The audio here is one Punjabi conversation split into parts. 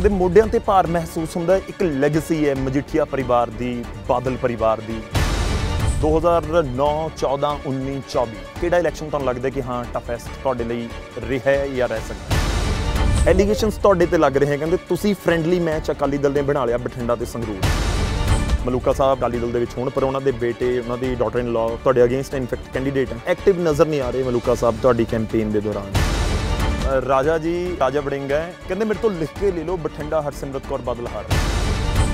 ਕਦੇ ਮੋਢਿਆਂ ਤੇ ਭਾਰ ਮਹਿਸੂਸ ਹੁੰਦਾ ਇੱਕ ਲੈਗੇਸੀ ਹੈ ਮਜੀਠੀਆ ਪਰਿਵਾਰ ਦੀ ਬਾਦਲ ਪਰਿਵਾਰ ਦੀ 2009 14 19 24 ਕਿਹੜਾ ਇਲੈਕਸ਼ਨ ਤੁਹਾਨੂੰ ਲੱਗਦਾ ਕਿ ਹਾਂ ਟਫੈਸਟ ਤੁਹਾਡੇ ਲਈ ਰਿਹਾ ਜਾਂ ਰਹਿ ਸਕਦਾ ਐਲੀਗੇਸ਼ਨਸ ਤੁਹਾਡੇ ਤੇ ਲੱਗ ਰਹੇ ਹਨ ਕਹਿੰਦੇ ਤੁਸੀਂ ਫ੍ਰੈਂਡਲੀ ਮੈਚ ਅਕਾਲੀ ਦਲ ਨੇ ਬਣਾ ਲਿਆ ਬਠਿੰਡਾ ਤੇ ਸੰਗਰੂਰ ਮਲੂਕਾ ਸਾਹਿਬ ਅਕਾਲੀ ਦਲ ਦੇ ਵਿੱਚ ਹੋਣ ਪਰ ਉਹਨਾਂ ਦੇ ਬੇਟੇ ਉਹਨਾਂ ਦੀ ਡਾਟਰ ਇਨ ਲਾ ਤੁਹਾਡੇ ਅਗੇਂਸਟ ਇਨਫੈਕਟ ਕੈਂਡੀਡੇਟ ਐਕਟਿਵ ਨਜ਼ਰ ਨਹੀਂ ਆ ਰਹੇ ਮਲੂਕਾ ਸਾਹਿਬ ਤੁਹਾਡੀ ਕੈਂਪੇਨ ਦੇ ਦੌਰਾਨ ਰਾਜਾ ਜੀ ਰਾਜਾ ਵੜਿੰਗ ਹੈ ਕਹਿੰਦੇ ਮੇਰੇ ਤੋਂ ਲਿਖ ਕੇ ਲੈ ਲਓ ਬਠਿੰਡਾ ਹਰਸਿਮਰਤ ਕੌਰ ਬਾਦਲ ਹਾਰ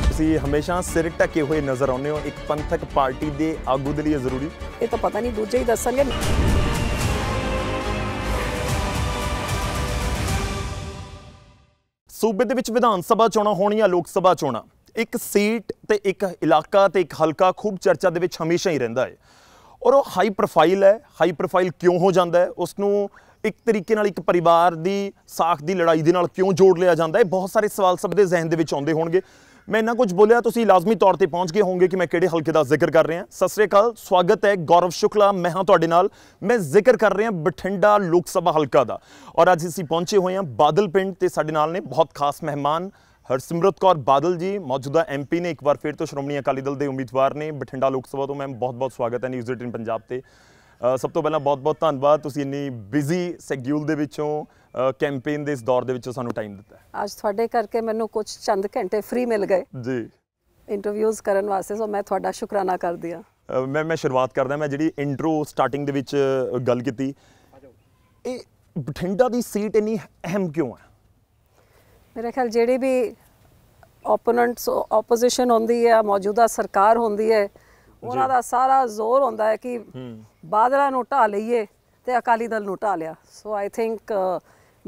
ਤੁਸੀਂ ਹਮੇਸ਼ਾ ਸਿਰ ਟਕੇ ਹੋਏ ਨਜ਼ਰ ਆਉਂਦੇ ਹੋ ਇੱਕ ਪੰਥਕ ਪਾਰਟੀ ਦੇ ਆਗੂ ਦੇ ਲਈ ਜ਼ਰੂਰੀ ਇਹ ਤਾਂ ਪਤਾ ਨਹੀਂ ਦੂਜੇ ਹੀ ਦੱਸਣਗੇ ਸੂਬੇ ਦੇ ਵਿੱਚ ਵਿਧਾਨ ਸਭਾ ਚੋਣਾਂ ਹੋਣੀਆਂ ਲੋਕ ਸਭਾ ਚੋਣਾਂ ਇੱਕ ਸੀਟ ਤੇ ਇੱਕ ਇਲਾਕਾ ਤੇ ਇੱਕ ਹਲਕਾ ਖੂਬ ਚਰਚਾ ਦੇ ਵਿੱਚ ਹਮੇਸ਼ਾ ਹੀ ਰਹਿੰਦਾ ਹੈ ਔਰ ਉਹ ਹਾਈ ਪ੍ਰੋਫਾਈਲ ਹੈ ਹਾਈ ਪ੍ਰੋਫਾਈਲ ਕਿਉਂ ਹੋ ਜਾਂਦਾ ਹੈ ਉਸ ਨੂੰ ਇੱਕ ਤਰੀਕੇ ਨਾਲ ਇੱਕ ਪਰਿਵਾਰ ਦੀ ਸਾਖ ਦੀ ਲੜਾਈ ਦੇ ਨਾਲ ਕਿਉਂ ਜੋੜ ਲਿਆ ਜਾਂਦਾ ਹੈ ਬਹੁਤ ਸਾਰੇ ਸਵਾਲ ਸਭ ਦੇ ਜ਼ਿਹਨ ਦੇ ਵਿੱਚ ਆਉਂਦੇ ਹੋਣਗੇ ਮੈਂ ਇਹਨਾਂ ਕੁਝ ਬੋਲਿਆ ਤੁਸੀਂ ਲਾਜ਼ਮੀ ਤੌਰ ਤੇ ਪਹੁੰਚ ਗਏ ਹੋਵੋਗੇ ਕਿ ਮੈਂ ਕਿਹੜੇ ਹਲਕੇ ਦਾ ਜ਼ਿਕਰ ਕਰ ਰਿਹਾ ਸਤਿ ਸ੍ਰੀ ਅਕਾਲ ਸਵਾਗਤ ਹੈ ਗੌਰਵ ਸ਼ੁਕਲਾ ਮੈਂ ਹਾਂ ਤੁਹਾਡੇ ਨਾਲ ਮੈਂ ਜ਼ਿਕਰ ਕਰ ਰਿਹਾ ਬਠਿੰਡਾ ਲੋਕ ਸਭਾ ਹਲਕਾ ਦਾ ਔਰ ਅੱਜ ਅਸੀਂ ਪਹੁੰਚੇ ਹੋਏ ਹਾਂ ਬਾਦਲ ਪਿੰਡ ਤੇ ਸਾਡੇ ਨਾਲ ਨੇ ਬਹੁਤ ਖਾਸ ਮਹਿਮਾਨ ਹਰਸਿਮਰਤ ਕੌਰ ਬਾਦਲ ਜੀ ਮੌਜੂਦਾ ਐਮਪੀ ਨੇ ਇੱਕ ਵਾਰ ਫਿਰ ਤੋਂ ਸ਼੍ਰੋਮਣੀ ਅਕਾਲੀ ਦਲ ਦੇ ਉਮੀਦਵਾਰ ਨੇ ਬਠਿੰਡਾ ਲੋਕ ਸਭਾ ਤੋਂ ਮੈਂ ਬਹੁਤ-ਬਹੁਤ ਸਵਾਗਤ ਹੈ ਨਿਊਜ਼ ਰਿਟਨ ਪੰਜਾਬ ਤੇ ਸਭ ਤੋਂ ਪਹਿਲਾਂ ਬਹੁਤ-ਬਹੁਤ ਧੰਨਵਾਦ ਤੁਸੀਂ ਇੰਨੀ ਬਿਜ਼ੀ ਸ਼ੈਡਿਊਲ ਦੇ ਵਿੱਚੋਂ ਕੈਂਪੇਨ ਦੇ ਇਸ ਦੌਰ ਦੇ ਵਿੱਚੋਂ ਸਾਨੂੰ ਟਾਈਮ ਦਿੱਤਾ ਅੱਜ ਤੁਹਾਡੇ ਕਰਕੇ ਮੈਨੂੰ ਕੁਝ ਚੰਦ ਘੰਟੇ ਫ੍ਰੀ ਮਿਲ ਗਏ ਜੀ ਇੰਟਰਵਿਊਜ਼ ਕਰਨ ਵਾਸਤੇ ਸੋ ਮੈਂ ਤੁਹਾਡਾ ਸ਼ੁਕਰਾਨਾ ਕਰਦੀ ਆ ਮੈਂ ਮੈਂ ਸ਼ੁਰੂਆਤ ਕਰਦਾ ਮੈਂ ਜਿਹੜੀ ਇੰਟਰੋ ਸਟਾਰਟਿੰਗ ਦੇ ਵਿੱਚ ਗੱਲ ਕੀਤੀ ਇਹ ਬਠਿੰਡਾ ਦੀ ਸੀਟ ਇੰਨੀ ਅਹਿਮ ਕਿਉਂ ਹੈ ਮੇਰੇ ਖਿਆਲ ਜਿਹੜੀ ਵੀ ਆਪੋਨੈਂਟਸ ਆਪੋਜੀਸ਼ਨ ਹੁੰਦੀ ਹੈ ਮੌਜੂਦਾ ਸਰਕਾਰ ਹੁੰਦੀ ਹੈ ਉਹਨਾਂ ਦਾ ਸਾਰਾ ਜ਼ੋਰ ਹੁੰਦਾ ਹੈ ਕਿ ਬਾਦਲਾਂ ਨੂੰ ਢਾ ਲਈਏ ਤੇ ਅਕਾਲੀ ਦਲ ਨੂੰ ਢਾ ਲਿਆ ਸੋ ਆਈ ਥਿੰਕ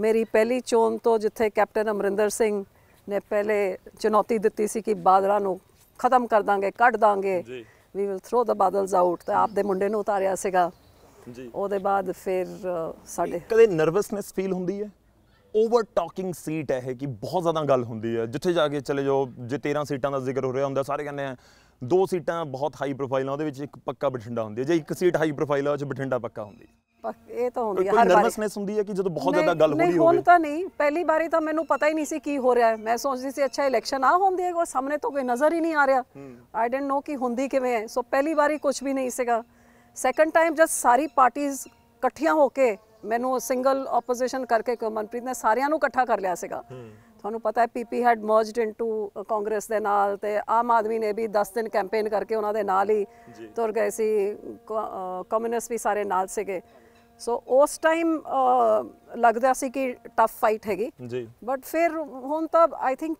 ਮੇਰੀ ਪਹਿਲੀ ਚੋਣ ਤੋਂ ਜਿੱਥੇ ਕੈਪਟਨ ਅਮਰਿੰਦਰ ਸਿੰਘ ਨੇ ਪਹਿਲੇ ਚੁਣੌਤੀ ਦਿੱਤੀ ਸੀ ਕਿ ਬਾਦਲਾਂ ਨੂੰ ਖਤਮ ਕਰ ਦਾਂਗੇ ਕੱਢ ਦਾਂਗੇ ਜੀ we will throw the Badals out ਤੇ ਆਪ ਦੇ ਮੁੰਡੇ ਨੂੰ ਉਤਾਰਿਆ ਸੀਗਾ ਜੀ ਉਹਦੇ ਬਾਅਦ ਫਿਰ ਸਾਡੇ ਕਦੇ ਨਰਵਸਨੈਸ ਫੀਲ ਹੁੰਦੀ ਹੈ ਓਵਰ ਟਾਕਿੰਗ ਸੀਟ ਹੈ ਕਿ ਬਹੁਤ ਜ਼ਿਆਦਾ ਗੱਲ ਹੁੰਦੀ ਹੈ ਜਿੱਥੇ ਜਾ ਕੇ ਚਲੇ ਜਾਓ ਜੇ 13 ਸੀਟਾਂ ਦਾ ਜ਼ਿਕਰ ਹੋ ਰਿਹਾ ਹੁੰਦਾ ਸਾਰੇ ਕਹਿੰਦੇ ਆ ਦੋ ਸੀਟਾਂ ਬਹੁਤ ਹਾਈ ਪ੍ਰੋਫਾਈਲ ਆ ਉਹਦੇ ਵਿੱਚ ਇੱਕ ਪੱਕਾ ਬਠਿੰਡਾ ਹੁੰਦੀ ਹੈ ਜੇ ਇੱਕ ਸੀਟ ਹਾਈ ਪ੍ਰੋਫਾਈਲ ਆ ਉਹ ਚ ਬਠਿੰਡਾ ਪੱਕਾ ਹੁੰਦੀ ਹੈ ਇਹ ਤਾਂ ਹੁੰਦੀ ਹੈ ਹਰ ਵਾਰ ਨਰਵਸਨੈਸ ਹੁੰਦੀ ਹੈ ਕਿ ਜਦੋਂ ਬਹੁਤ ਜ਼ਿਆਦਾ ਗੱਲ ਹੋ ਰਹੀ ਹੋਵੇ ਨਹੀਂ ਹੁਣ ਤਾਂ ਨਹੀਂ ਪਹਿਲੀ ਵਾਰੀ ਤਾਂ ਮੈਨੂੰ ਪਤਾ ਹੀ ਨਹੀਂ ਸੀ ਕੀ ਹੋ ਰਿਹਾ ਹੈ ਮੈਂ ਸੋਚਦੀ ਸੀ ਅੱਛਾ ਇਲੈਕਸ਼ਨ ਆ ਹੁੰਦੀ ਹੈ ਕੋ ਸਾਹਮਣੇ ਤੋਂ ਕੋਈ ਨਜ਼ਰ ਹੀ ਨਹੀਂ ਆ ਰਿਹਾ ਆਈ ਡੋਨਟ ਨੋ ਕਿ ਹੁੰਦੀ ਕਿਵੇਂ ਹੈ ਸੋ ਪਹਿਲੀ ਵਾਰੀ ਕੁਝ ਵੀ ਨਹੀਂ ਸੀਗਾ ਸੈਕੰਡ ਟਾਈਮ ਜਦ ਸਾਰੀ ਪਾਰਟੀਆਂ ਇਕੱਠੀਆਂ ਹੋ ਕੇ ਮੈਨੂੰ ਸਿੰਗਲ ਆਪੋਜੀਸ਼ਨ ਕਰਕੇ ਮਨਪ੍ਰੀਤ ਨੇ ਸਾਰਿਆਂ ਨੂੰ ਇਕੱਠਾ ਕਰ ਲਿਆ ਸੀਗਾ ਤੁਹਾਨੂੰ ਪਤਾ ਹੈ PP had merged into Congress ਦੇ ਨਾਲ ਤੇ ਆਮ ਆਦਮੀ ਨੇ ਵੀ 10 ਦਿਨ ਕੈਂਪੇਨ ਕਰਕੇ ਉਹਨਾਂ ਦੇ ਨਾਲ ਹੀ ਤੁਰ ਗਏ ਸੀ ਕਮਿਊਨਿਸਟ ਵੀ ਸਾਰੇ ਨਾਲ ਸੀਗੇ ਸੋ ਉਸ ਟਾਈਮ ਲੱਗਦਾ ਸੀ ਕਿ ਟਫ ਫਾਈਟ ਹੈਗੀ ਜੀ ਬਟ ਫਿਰ ਹੁਣ ਤਾਂ ਆਈ ਥਿੰਕ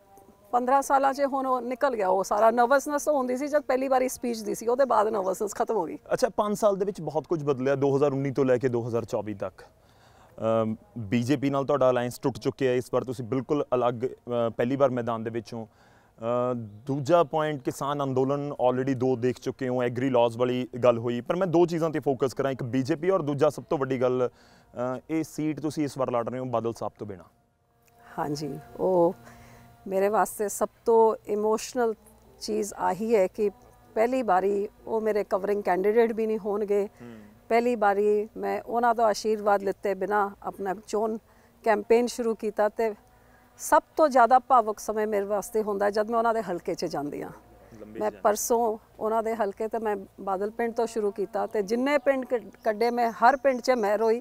15 ਸਾਲਾਂ 'ਚ ਹੁਣ ਉਹ ਨਿਕਲ ਗਿਆ ਉਹ ਸਾਰਾ ਨਰਵਸਨੈਸ ਹੁੰਦੀ ਸੀ ਜਦ ਪਹਿਲੀ ਵਾਰੀ ਸਪੀਚ ਦੀ ਸੀ ਉਹਦੇ ਬਾਅਦ ਨਰਵਸਨੈਸ ਖਤਮ ਹੋ ਗਈ ਅੱਛਾ 5 ਸਾਲ ਦੇ ਵਿੱਚ ਬਹੁਤ ਕੁਝ ਬਦਲਿਆ 2019 ਤੋਂ ਲੈ ਕੇ 2024 ਤੱਕ ਬੀਜੇਪੀ ਨਾਲ ਤੁਹਾਡਾ ਅਲਾਈਅੰਸ ਟੁੱਟ ਚੁੱਕਿਆ ਹੈ ਇਸ ਵਾਰ ਤੁਸੀਂ ਬਿਲਕੁਲ ਅਲੱਗ ਪਹਿਲੀ ਵਾਰ ਮੈਦਾਨ ਦੇ ਵਿੱਚੋਂ ਦੂਜਾ ਪੁਆਇੰਟ ਕਿਸਾਨ ਅੰਦੋਲਨ ਆਲਰੇਡੀ ਦੋ ਦੇਖ ਚੁੱਕੇ ਹੋ ਐਗਰੀ ਲਾਜ਼ ਵਾਲੀ ਗੱਲ ਹੋਈ ਪਰ ਮੈਂ ਦੋ ਚੀਜ਼ਾਂ ਤੇ ਫੋਕਸ ਕਰਾਂ ਇੱਕ ਬੀਜੇਪੀ ਔਰ ਦੂਜਾ ਸਭ ਤੋਂ ਵੱਡੀ ਗੱਲ ਇਹ ਸੀਟ ਤੁਸੀਂ ਇਸ ਵਾਰ ਲੜ ਰਹੇ ਹੋ ਬਾਦਲ ਸਾਹਿਬ ਤੋਂ ਬਿਨਾ ਹਾਂਜੀ ਉਹ ਮੇਰੇ ਵਾਸਤੇ ਸਭ ਤੋਂ ਇਮੋਸ਼ਨਲ ਚੀਜ਼ ਆਹੀ ਹੈ ਕਿ ਪਹਿਲੀ ਵਾਰੀ ਉਹ ਮੇਰੇ ਕਵਰਿੰਗ ਕੈਂਡੀਡੇਟ ਵੀ ਨਹੀਂ ਹੋਣਗੇ ਪਹਿਲੀ ਵਾਰੀ ਮੈਂ ਉਹਨਾਂ ਤੋਂ ਆਸ਼ੀਰਵਾਦ ਲਿੱਤੇ ਬਿਨਾ ਆਪਣਾ ਚੋਣ ਕੈਂਪੇਨ ਸ਼ੁਰੂ ਕੀਤਾ ਤੇ ਸਭ ਤੋਂ ਜ਼ਿਆਦਾ ਭਾਵਕ ਸਮੇਂ ਮੇਰੇ ਵਾਸਤੇ ਹੁੰਦਾ ਜਦ ਮੈਂ ਉਹਨਾਂ ਦੇ ਹਲਕੇ 'ਚ ਜਾਂਦੀ ਆ ਮੈਂ ਪਰਸੋਂ ਉਹਨਾਂ ਦੇ ਹਲਕੇ ਤੇ ਮੈਂ ਬਾਦਲ ਪਿੰਡ ਤੋਂ ਸ਼ੁਰੂ ਕੀਤਾ ਤੇ ਜਿੰਨੇ ਪਿੰਡ ਕੱਢੇ ਮੈਂ ਹਰ ਪਿੰਡ 'ਚ ਮੈਂ ਰੋਈ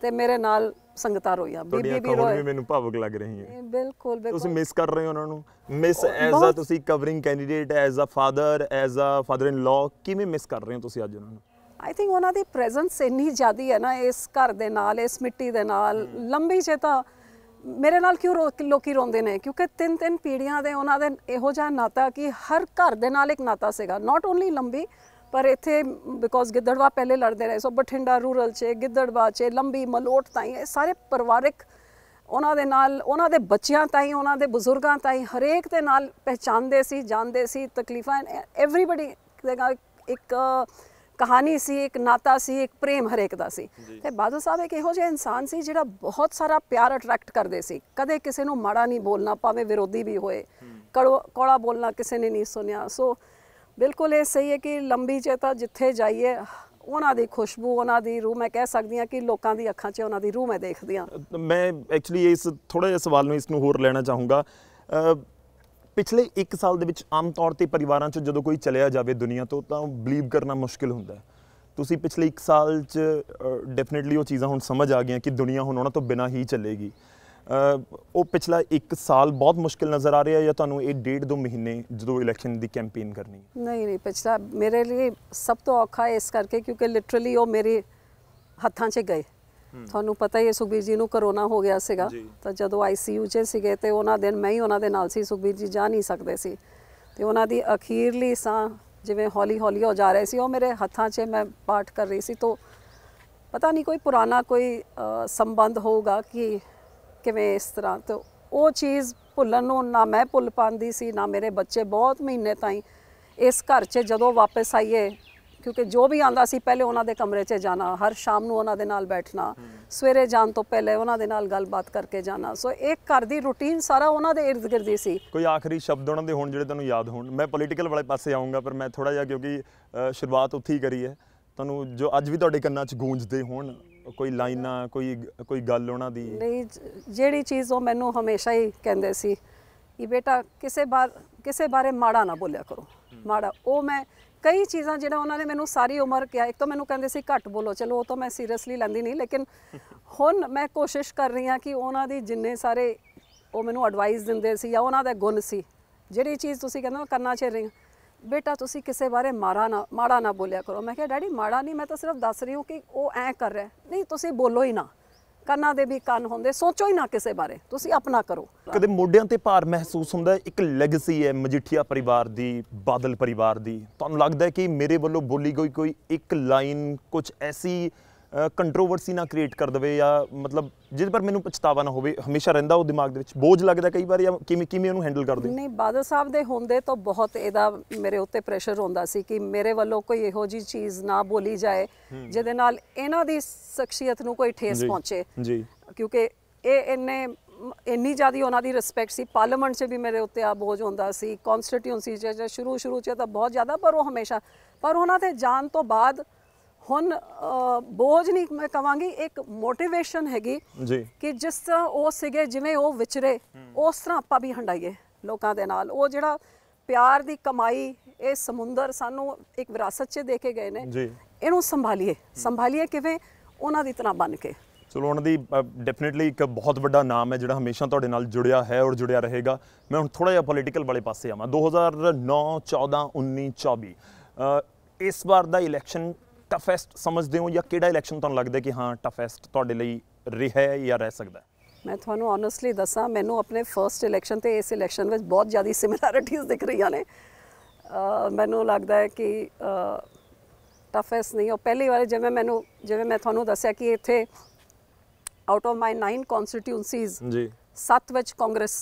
ਤੇ ਮੇਰੇ ਨਾਲ ਸੰਗਤਾਂ ਰੋਈਆਂ ਬੀਬੀ ਵੀ ਰੋਈ ਵੀ ਮੈਨੂੰ ਭਾਵਕ ਲੱਗ ਰਹੀ ਹੈ ਬਿਲਕੁਲ ਬਿਲਕੁਲ ਤੁਸੀਂ ਮਿਸ ਕਰ ਰਹੇ ਹੋ ਉਹਨਾਂ ਨੂੰ ਮਿਸ ਐਜ਼ ਅ ਤੁਸੀਂ covering candidate as a father as a father in law ਕਿਵੇਂ ਮਿਸ ਕਰ ਰਹੇ ਹੋ ਤੁਸੀਂ ਅੱਜ ਉਹਨਾਂ ਨੂੰ ਆਈ ਥਿੰਕ ਉਹਨਾਂ ਦੀ ਪ੍ਰੈਜ਼ੈਂਸ ਇੰਨੀ ਜ਼ਿਆਦੀ ਹੈ ਨਾ ਇਸ ਘਰ ਦੇ ਨਾਲ ਇਸ ਮਿੱਟੀ ਦੇ ਨਾਲ ਲੰਬੀ ਜੇ ਤਾਂ ਮੇਰੇ ਨਾਲ ਕਿਉਂ ਲੋਕੀ ਰੋਂਦੇ ਨੇ ਕਿਉਂਕਿ ਤਿੰਨ ਤਿੰਨ ਪੀੜ੍ਹੀਆਂ ਦੇ ਉਹਨਾਂ ਦੇ ਇਹੋ ਜਿਹਾ ਨਾਤਾ ਕਿ ਹਰ ਘਰ ਦੇ ਨਾਲ ਇੱਕ ਨਾਤਾ ਸੀਗਾ ਨਾਟ ਓਨਲੀ ਲੰਬੀ ਪਰ ਇੱਥੇ ਬਿਕੋਜ਼ ਗਿੱਦੜਵਾ ਪਹਿਲੇ ਲੜਦੇ ਰਹੇ ਸੋ ਬਠਿੰਡਾ ਰੂਰਲ 'ਚ ਗਿੱਦੜਵਾ 'ਚ ਲੰਬੀ ਮਲੋਟ ਤਾਈ ਇਹ ਸਾਰੇ ਪਰਿਵਾਰਿਕ ਉਹਨਾਂ ਦੇ ਨਾਲ ਉਹਨਾਂ ਦੇ ਬੱਚਿਆਂ ਤਾਈ ਉਹਨਾਂ ਦੇ ਬਜ਼ੁਰਗਾਂ ਤਾਈ ਹਰੇਕ ਦੇ ਨਾਲ ਪਹਿਚਾਨਦੇ ਸੀ ਜਾਣਦੇ ਸੀ ਤਕਲੀਫਾਂ ਐਵਰੀਬਾਡੀ ਇੱਕ ਕਹਾਣੀ ਸੀ ਇੱਕ ਨਾਤਾ ਸੀ ਇੱਕ ਪ੍ਰੇਮ ਹਰੇਕ ਦਾ ਸੀ ਤੇ ਬਾਦਲ ਸਾਹਿਬ ਇੱਕ ਇਹੋ ਜਿਹਾ ਇਨਸਾਨ ਸੀ ਜਿਹੜਾ ਬਹੁਤ ਸਾਰਾ ਪਿਆਰ ਅਟਰੈਕਟ ਕਰਦੇ ਸੀ ਕਦੇ ਕਿਸੇ ਨੂੰ ਮਾੜਾ ਨਹੀਂ ਬੋਲਣਾ ਭਾਵੇਂ ਵਿਰੋਧੀ ਵੀ ਹੋਏ ਕੋੜਾ ਬੋਲਣਾ ਕਿਸੇ ਨੇ ਨਹੀਂ ਸੁਣਿਆ ਸੋ ਬਿਲਕੁਲ ਇਹ ਸਹੀ ਹੈ ਕਿ ਲੰਬੀ ਚੇਤਾ ਜਿੱਥੇ ਜਾਈਏ ਉਹਨਾਂ ਦੀ ਖੁਸ਼ਬੂ ਉਹਨਾਂ ਦੀ ਰੂਹ ਮੈਂ ਕਹਿ ਸਕਦੀ ਹਾਂ ਕਿ ਲੋਕਾਂ ਦੀ ਅੱਖਾਂ 'ਚ ਉਹਨਾਂ ਦੀ ਰੂਹ ਮੈਂ ਦੇਖਦੀ ਹਾਂ ਮੈਂ ਐਕਚੁਅਲੀ ਇਸ ਥੋੜਾ ਜਿਹਾ ਸਵਾਲ ਨੂੰ ਇਸ ਨੂੰ ਹੋਰ ਲੈਣਾ ਚਾਹੂੰਗਾ ਪਿਛਲੇ 1 ਸਾਲ ਦੇ ਵਿੱਚ ਆਮ ਤੌਰ ਤੇ ਪਰਿਵਾਰਾਂ 'ਚ ਜਦੋਂ ਕੋਈ ਚਲਿਆ ਜਾਵੇ ਦੁਨੀਆ ਤੋਂ ਤਾਂ ਬਲੀਵ ਕਰਨਾ ਮੁਸ਼ਕਿਲ ਹੁੰਦਾ ਹੈ ਤੁਸੀਂ ਪਿਛਲੇ 1 ਸਾਲ 'ਚ ਡੈਫੀਨਿਟਲੀ ਉਹ ਚੀਜ਼ਾਂ ਹੁਣ ਸਮਝ ਆ ਗਈਆਂ ਕਿ ਦੁਨੀਆ ਹੁਣ ਉਹਨਾਂ ਤੋਂ ਬਿਨਾ ਹੀ ਚੱਲੇਗੀ ਉਹ ਪਿਛਲਾ 1 ਸਾਲ ਬਹੁਤ ਮੁਸ਼ਕਿਲ ਨਜ਼ਰ ਆ ਰਿਹਾ ਜਾਂ ਤੁਹਾਨੂੰ ਇਹ ਡੇਢ ਦੋ ਮਹੀਨੇ ਜਦੋਂ ਇਲੈਕਸ਼ਨ ਦੀ ਕੈਂਪੇਨ ਕਰਨੀ ਹੈ ਨਹੀਂ ਨਹੀਂ ਪਿਛਲਾ ਮੇਰੇ ਲਈ ਸਭ ਤੋਂ ਔਖਾ ਇਸ ਕਰਕੇ ਕਿਉਂਕਿ ਲਿਟਰਲੀ ਉਹ ਮੇਰੇ ਹੱਥਾਂ 'ਚ ਗਏ ਤੁਹਾਨੂੰ ਪਤਾ ਹੀ ਹੈ ਸੁਖਬੀਰ ਜੀ ਨੂੰ ਕਰੋਨਾ ਹੋ ਗਿਆ ਸੀਗਾ ਤਾਂ ਜਦੋਂ ਆਈਸੀਯੂ 'ਚ ਸੀਗੇ ਤੇ ਉਹਨਾਂ ਦਿਨ ਮੈਂ ਹੀ ਉਹਨਾਂ ਦੇ ਨਾਲ ਸੀ ਸੁਖਬੀਰ ਜੀ ਜਾ ਨਹੀਂ ਸਕਦੇ ਸੀ ਤੇ ਉਹਨਾਂ ਦੀ ਅਖੀਰਲੀ ਸਾਹ ਜਿਵੇਂ ਹੌਲੀ-ਹੌਲੀ ਹੋ ਜਾ ਰਹੀ ਸੀ ਉਹ ਮੇਰੇ ਹੱਥਾਂ 'ਚ ਮੈਂ ਪਾਠ ਕਰ ਰਹੀ ਸੀ ਤੋਂ ਪਤਾ ਨਹੀਂ ਕੋਈ ਪੁਰਾਣਾ ਕੋਈ ਸੰਬੰਧ ਹੋਊਗਾ ਕਿ ਕਿਵੇਂ ਇਸ ਤਰ੍ਹਾਂ ਤੋਂ ਉਹ ਚੀਜ਼ ਭੁੱਲਣ ਨੂੰ ਨਾ ਮੈਂ ਭੁੱਲ ਪਾਉਂਦੀ ਸੀ ਨਾ ਮੇਰੇ ਬੱਚੇ ਬਹੁਤ ਮਹੀਨੇ ਤਾਈਂ ਇਸ ਘਰ 'ਚ ਜਦੋਂ ਵਾਪਸ ਆਈਏ ਕਿਉਂਕਿ ਜੋ ਵੀ ਆਂਦਾ ਸੀ ਪਹਿਲੇ ਉਹਨਾਂ ਦੇ ਕਮਰੇ 'ਚ ਜਾਣਾ ਹਰ ਸ਼ਾਮ ਨੂੰ ਉਹਨਾਂ ਦੇ ਨਾਲ ਬੈਠਣਾ ਸਵੇਰੇ ਜਾਣ ਤੋਂ ਪਹਿਲੇ ਉਹਨਾਂ ਦੇ ਨਾਲ ਗੱਲਬਾਤ ਕਰਕੇ ਜਾਣਾ ਸੋ ਇੱਕ ਘਰ ਦੀ ਰੁਟੀਨ ਸਾਰਾ ਉਹਨਾਂ ਦੇ ird girdi ਸੀ ਕੋਈ ਆਖਰੀ ਸ਼ਬਦ ਉਹਨਾਂ ਦੇ ਹੋਣ ਜਿਹੜੇ ਤੁਹਾਨੂੰ ਯਾਦ ਹੋਣ ਮੈਂ ਪੋਲੀਟੀਕਲ ਵਾਲੇ ਪਾਸੇ ਆਉਂਗਾ ਪਰ ਮੈਂ ਥੋੜਾ ਜਿਹਾ ਕਿਉਂਕਿ ਸ਼ੁਰੂਆਤ ਉੱਥੇ ਹੀ ਕਰੀ ਹੈ ਤੁਹਾਨੂੰ ਜੋ ਅੱਜ ਵੀ ਤੁਹਾਡੇ ਕੰਨਾਂ 'ਚ ਗੂੰਜਦੇ ਹੋਣ ਕੋਈ ਲਾਈਨਾਂ ਕੋਈ ਕੋਈ ਗੱਲ ਉਹਨਾਂ ਦੀ ਨਹੀਂ ਜਿਹੜੀ ਚੀਜ਼ ਉਹ ਮੈਨੂੰ ਹਮੇਸ਼ਾ ਹੀ ਕਹਿੰਦੇ ਸੀ ਕਿ ਬੇਟਾ ਕਿਸੇ ਬਾਰ ਕਿਸੇ ਬਾਰੇ ਮਾੜਾ ਨਾ ਬੋਲਿਆ ਕਰੋ ਮਾੜਾ ਉਹ ਮੈਂ ਕਈ ਚੀਜ਼ਾਂ ਜਿਹੜਾ ਉਹਨਾਂ ਨੇ ਮੈਨੂੰ ਸਾਰੀ ਉਮਰ ਕਿਹਾ ਇੱਕ ਤਾਂ ਮੈਨੂੰ ਕਹਿੰਦੇ ਸੀ ਘੱਟ ਬੋਲੋ ਚਲੋ ਉਹ ਤਾਂ ਮੈਂ ਸੀਰੀਅਸਲੀ ਲੈਂਦੀ ਨਹੀਂ ਲੇਕਿਨ ਹੁਣ ਮੈਂ ਕੋਸ਼ਿਸ਼ ਕਰ ਰਹੀ ਹਾਂ ਕਿ ਉਹਨਾਂ ਦੀ ਜਿੰਨੇ ਸਾਰੇ ਉਹ ਮੈਨੂੰ ਐਡਵਾਈਸ ਦਿੰਦੇ ਸੀ ਜਾਂ ਉਹਨਾਂ ਦੇ ਗੁਣ ਸੀ ਜਿਹੜੀ ਚੀਜ਼ ਤੁਸੀਂ ਕਹਿੰਦੇ ਹੋ ਕਰਨਾ ਚਾਹ ਰਹੀ ਹਾਂ ਬੇਟਾ ਤੁਸੀਂ ਕਿਸੇ ਬਾਰੇ ਮਾਰਾ ਨਾ ਮਾੜਾ ਨਾ ਬੋਲਿਆ ਕਰੋ ਮੈਂ ਕਿਹਾ ਡੈਡੀ ਮਾੜਾ ਨਹੀਂ ਮੈਂ ਤਾਂ ਸਿਰਫ ਦੱਸ ਰਹੀ ਹਾਂ ਕਿ ਉਹ ਐ ਕਰ ਰਿਹਾ ਨਹੀਂ ਤੁਸੀਂ ਬੋਲੋ ਹੀ ਨਾ ਕੰਨਾਂ ਦੇ ਵੀ ਕੰਨ ਹੁੰਦੇ ਸੋਚੋ ਹੀ ਨਾ ਕਿਸੇ ਬਾਰੇ ਤੁਸੀਂ ਆਪਣਾ ਕਰੋ ਕਦੇ ਮੋਢਿਆਂ ਤੇ ਭਾਰ ਮਹਿਸੂਸ ਹੁੰਦਾ ਇੱਕ ਲੈਗੇਸੀ ਹੈ ਮਜੀਠੀਆ ਪਰਿਵਾਰ ਦੀ ਬਾਦਲ ਪਰਿਵਾਰ ਦੀ ਤੁਹਾਨੂੰ ਲੱਗਦਾ ਹੈ ਕਿ ਮੇਰੇ ਵੱਲੋਂ ਬੋਲੀ ਗਈ ਕੋਈ ਇੱਕ ਲਾਈਨ ਕੁਝ ਐਸੀ ਕੰਟਰੋਵਰਸੀ ਨਾ ਕ੍ਰੀਏਟ ਕਰ ਦਵੇ ਜਾਂ ਮਤਲਬ ਜਿਸ ਪਰ ਮੈਨੂੰ ਪਛਤਾਵਾ ਨਾ ਹੋਵੇ ਹਮੇਸ਼ਾ ਰਹਿੰਦਾ ਉਹ ਦਿਮਾਗ ਦੇ ਵਿੱਚ ਬੋਝ ਲੱਗਦਾ ਕਈ ਵਾਰ ਜਾਂ ਕਿਵੇਂ ਕਿਵੇਂ ਉਹਨੂੰ ਹੈਂਡਲ ਕਰਦੇ ਨਹੀਂ ਬਾਦਲ ਸਾਹਿਬ ਦੇ ਹੁੰਦੇ ਤਾਂ ਬਹੁਤ ਇਹਦਾ ਮੇਰੇ ਉੱਤੇ ਪ੍ਰੈਸ਼ਰ ਹੁੰਦਾ ਸੀ ਕਿ ਮੇਰੇ ਵੱਲੋਂ ਕੋਈ ਇਹੋ ਜੀ ਚੀਜ਼ ਨਾ ਬੋਲੀ ਜਾਏ ਜਿਹਦੇ ਨਾਲ ਇਹਨਾਂ ਦੀ ਸ਼ਖਸੀਅਤ ਨੂੰ ਕੋਈ ਠੇਸ ਪਹੁੰਚੇ ਜੀ ਕਿਉਂਕਿ ਇਹ ਇੰਨੇ ਇੰਨੀ ਜ਼ਿਆਦੀ ਉਹਨਾਂ ਦੀ ਰਿਸਪੈਕਟ ਸੀ ਪਾਰਲੀਮੈਂਟ 'ਚ ਵੀ ਮੇਰੇ ਉੱਤੇ ਆ ਬੋਝ ਹੁੰਦਾ ਸੀ ਕਨਸਟੀਟਿਊਂਸੀ 'ਚ ਸ਼ੁਰੂ ਸ਼ੁਰੂ 'ਚ ਤਾਂ ਬਹੁਤ ਜ਼ਿਆਦਾ ਪਰ ਉਹ ਹਮੇਸ਼ਾ ਪਰ ਉਹਨਾਂ ਤੇ ਜਾਣ ਤੋਂ ਬਾਅਦ ਹੁਣ ਬੋਝ ਨਹੀਂ ਮੈਂ ਕਵਾਂਗੀ ਇੱਕ ਮੋਟੀਵੇਸ਼ਨ ਹੈਗੀ ਜੀ ਕਿ ਜਿਸ ਤਰ੍ਹਾਂ ਉਹ ਸੀਗੇ ਜਿਵੇਂ ਉਹ ਵਿਚਰੇ ਉਸ ਤਰ੍ਹਾਂ ਆਪਾਂ ਵੀ ਹੰਡਾਈਏ ਲੋਕਾਂ ਦੇ ਨਾਲ ਉਹ ਜਿਹੜਾ ਪਿਆਰ ਦੀ ਕਮਾਈ ਇਹ ਸਮੁੰਦਰ ਸਾਨੂੰ ਇੱਕ ਵਿਰਾਸਤ 'ਚ ਦੇ ਕੇ ਗਏ ਨੇ ਜੀ ਇਹਨੂੰ ਸੰਭਾਲੀਏ ਸੰਭਾਲੀਏ ਕਿਵੇਂ ਉਹਨਾਂ ਦੀ ਤਰ੍ਹਾਂ ਬਣ ਕੇ ਚਲੋ ਉਹਨਾਂ ਦੀ ਡੈਫੀਨਿਟਲੀ ਇੱਕ ਬਹੁਤ ਵੱਡਾ ਨਾਮ ਹੈ ਜਿਹੜਾ ਹਮੇਸ਼ਾ ਤੁਹਾਡੇ ਨਾਲ ਜੁੜਿਆ ਹੈ ਔਰ ਜੁੜਿਆ ਰਹੇਗਾ ਮੈਂ ਹੁਣ ਥੋੜਾ ਜਿਹਾ ਪੋਲੀਟੀਕਲ ਵਾਲੇ ਪਾਸੇ ਆਵਾਂ 2009 14 19 24 ਇਸ ਵਾਰ ਦਾ ਇਲੈਕਸ਼ਨ ਟਫੈਸਟ ਸਮਝਦੇ ਹੋ ਜਾਂ ਕਿਹੜਾ ਇਲੈਕਸ਼ਨ ਤੁਹਾਨੂੰ ਲੱਗਦਾ ਕਿ ਹਾਂ ਟਫੈਸਟ ਤੁਹਾਡੇ ਲਈ ਰਿਹਾ ਹੈ ਜਾਂ ਰਹਿ ਸਕਦਾ ਮੈਂ ਤੁਹਾਨੂੰ ਓਨੈਸਟਲੀ ਦੱਸਾਂ ਮੈਨੂੰ ਆਪਣੇ ਫਰਸਟ ਇਲੈਕਸ਼ਨ ਤੇ ਇਸ ਇਲੈਕਸ਼ਨ ਵਿੱਚ ਬਹੁਤ ਜ਼ਿਆਦਾ ਸਿਮਿਲੈਰਿਟੀਆਂ ਦਿਖ ਰਹੀਆਂ ਨੇ ਮੈਨੂੰ ਲੱਗਦਾ ਹੈ ਕਿ ਟਫੈਸਟ ਨਹੀਂ ਉਹ ਪਹਿਲੀ ਵਾਰ ਜਿਵੇਂ ਮੈਨੂੰ ਜਿਵੇਂ ਮੈਂ ਤੁਹਾਨੂੰ ਦੱਸਿਆ ਕਿ ਇੱਥੇ ਆਊਟ ਆਫ ਮਾਈ 9 ਕਨਸਟੀਟਿਊਐਂਸੀਜ਼ ਜੀ ਸੱਤ ਵਿੱਚ ਕਾਂਗਰਸ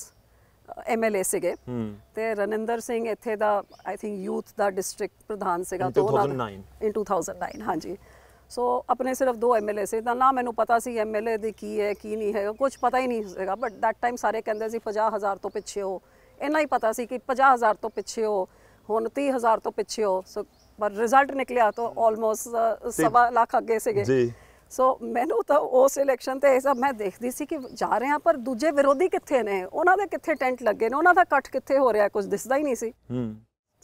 ਐਮਐਲਏ ਸੀਗੇ ਤੇ ਰਨਿੰਦਰ ਸਿੰਘ ਇੱਥੇ ਦਾ ਆਈ ਥਿੰਕ ਯੂਥ ਦਾ ਡਿਸਟ੍ਰਿਕਟ ਪ੍ਰਧਾਨ ਸੀਗਾ 2009 ਇਨ 2009 ਹਾਂਜੀ ਸੋ ਆਪਣੇ ਸਿਰਫ ਦੋ ਐਮਐਲਏ ਸੀ ਤਾਂ ਨਾ ਮੈਨੂੰ ਪਤਾ ਸੀ ਐਮਐਲਏ ਦੀ ਕੀ ਹੈ ਕੀ ਨਹੀਂ ਹੈ ਕੁਝ ਪਤਾ ਹੀ ਨਹੀਂ ਸੀਗਾ ਬਟ ਦੈਟ ਟਾਈਮ ਸਾਰੇ ਕਹਿੰਦੇ ਸੀ 50000 ਤੋਂ ਪਿੱਛੇ ਹੋ ਇੰਨਾ ਹੀ ਪਤਾ ਸੀ ਕਿ 50000 ਤੋਂ ਪਿੱਛੇ ਹੋ ਹੁਣ 30000 ਤੋਂ ਪਿੱਛੇ ਹੋ ਸੋ ਪਰ ਰਿਜ਼ਲਟ ਨਿਕਲਿਆ ਤਾਂ ਆਲਮੋਸਟ ਸਵਾ ਲੱਖ ਅੱਗੇ ਸੀਗੇ ਜੀ ਸੋ ਮੈਨੂੰ ਤਾਂ ਉਸ ਇਲੈਕਸ਼ਨ ਤੇ ਇਹ ਸਭ ਮੈਂ ਦੇਖਦੀ ਸੀ ਕਿ ਜਾ ਰਹੇ ਆ ਪਰ ਦੂਜੇ ਵਿਰੋਧੀ ਕਿੱਥੇ ਨੇ ਉਹਨਾਂ ਦੇ ਕਿੱਥੇ ਟੈਂਟ ਲੱਗੇ ਨੇ ਉਹਨਾਂ ਦਾ ਇਕੱਠ ਕਿੱਥੇ ਹੋ ਰਿਹਾ ਕੁਝ ਦਿਸਦਾ ਹੀ ਨਹੀਂ ਸੀ ਹੂੰ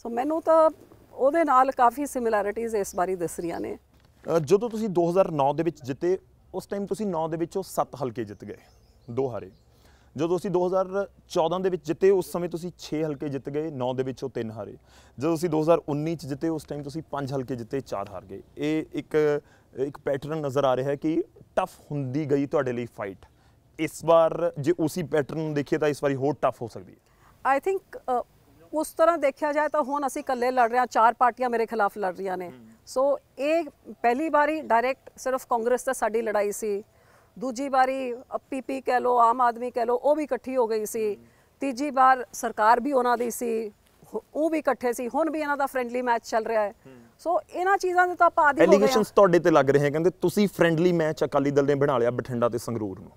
ਸੋ ਮੈਨੂੰ ਤਾਂ ਉਹਦੇ ਨਾਲ ਕਾਫੀ ਸਿਮਿਲੈਰਿਟੀਆਂ ਇਸ ਵਾਰੀ ਦਿਸ ਰਹੀਆਂ ਨੇ ਜਦੋਂ ਤੁਸੀਂ 2009 ਦੇ ਵਿੱਚ ਜਿੱਤੇ ਉਸ ਟਾਈਮ ਤੁਸੀਂ 9 ਦੇ ਵਿੱਚੋਂ 7 ਹਲਕੇ ਜਿੱਤ ਗਏ ਦੋ ਹਾਰੇ ਜਦੋਂ ਅਸੀਂ 2014 ਦੇ ਵਿੱਚ ਜਿੱਤੇ ਉਸ ਸਮੇਂ ਤੁਸੀਂ 6 ਹਲਕੇ ਜਿੱਤ ਗਏ 9 ਦੇ ਵਿੱਚੋਂ 3 ਹਾਰੇ ਜਦੋਂ ਅਸੀਂ 2019 ਚ ਜਿੱਤੇ ਉਸ ਟਾਈਮ ਤੁਸੀਂ 5 ਹਲਕੇ ਜਿੱਤੇ 4 ਹਾਰ ਗਏ ਇਹ ਇੱਕ ਇੱਕ ਪੈਟਰਨ ਨਜ਼ਰ ਆ ਰਿਹਾ ਹੈ ਕਿ ਟਫ ਹੁੰਦੀ ਗਈ ਤੁਹਾਡੇ ਲਈ ਫਾਈਟ ਇਸ ਵਾਰ ਜੇ ਉਸੇ ਪੈਟਰਨ ਨੂੰ ਦੇਖੀਏ ਤਾਂ ਇਸ ਵਾਰੀ ਹੋਰ ਟਫ ਹੋ ਸਕਦੀ ਹੈ ਆਈ ਥਿੰਕ ਉਸ ਤਰ੍ਹਾਂ ਦੇਖਿਆ ਜਾਏ ਤਾਂ ਹੁਣ ਅਸੀਂ ਇਕੱਲੇ ਲੜ ਰਹੇ ਹਾਂ ਚਾਰ ਪਾਰਟੀਆਂ ਮੇਰੇ ਖਿਲਾਫ ਲੜ ਰਹੀਆਂ ਨੇ ਸੋ ਇਹ ਪਹਿਲੀ ਵਾਰੀ ਡਾਇਰੈਕਟ ਸਿਰਫ ਕਾਂਗਰਸ ਦਾ ਸਾਡੀ ਲੜਾਈ ਸੀ ਦੂਜੀ ਵਾਰੀ ਪੀਪੀ ਕਹਿ ਲੋ ਆਮ ਆਦਮੀ ਕਹਿ ਲੋ ਉਹ ਵੀ ਇਕੱਠੀ ਹੋ ਗਈ ਸੀ ਤੀਜੀ ਵਾਰ ਸਰਕਾਰ ਵੀ ਉਹਨਾਂ ਦੀ ਸੀ ਉਹ ਵੀ ਇਕੱਠੇ ਸੀ ਹੁਣ ਵੀ ਇਹਨਾਂ ਦਾ ਫ੍ਰੈਂਡਲੀ ਮੈਚ ਚੱਲ ਰਿਹਾ ਹੈ ਸੋ ਇਹਨਾਂ ਚੀਜ਼ਾਂ ਦੇ ਤਾਂ ਆਪਾਂ ਆਦੀ ਹੋ ਗਏ ਐਲੀਗੇਸ਼ਨਸ ਤੁਹਾਡੇ ਤੇ ਲੱਗ ਰਹੇ ਹੈ ਕਹਿੰਦੇ ਤੁਸੀਂ ਫ੍ਰੈਂਡਲੀ ਮੈਚ ਅਕਾਲੀ ਦਲ ਨੇ ਬਣਾ ਲਿਆ ਬਠਿੰਡਾ ਤੇ ਸੰਗਰੂਰ ਨੂੰ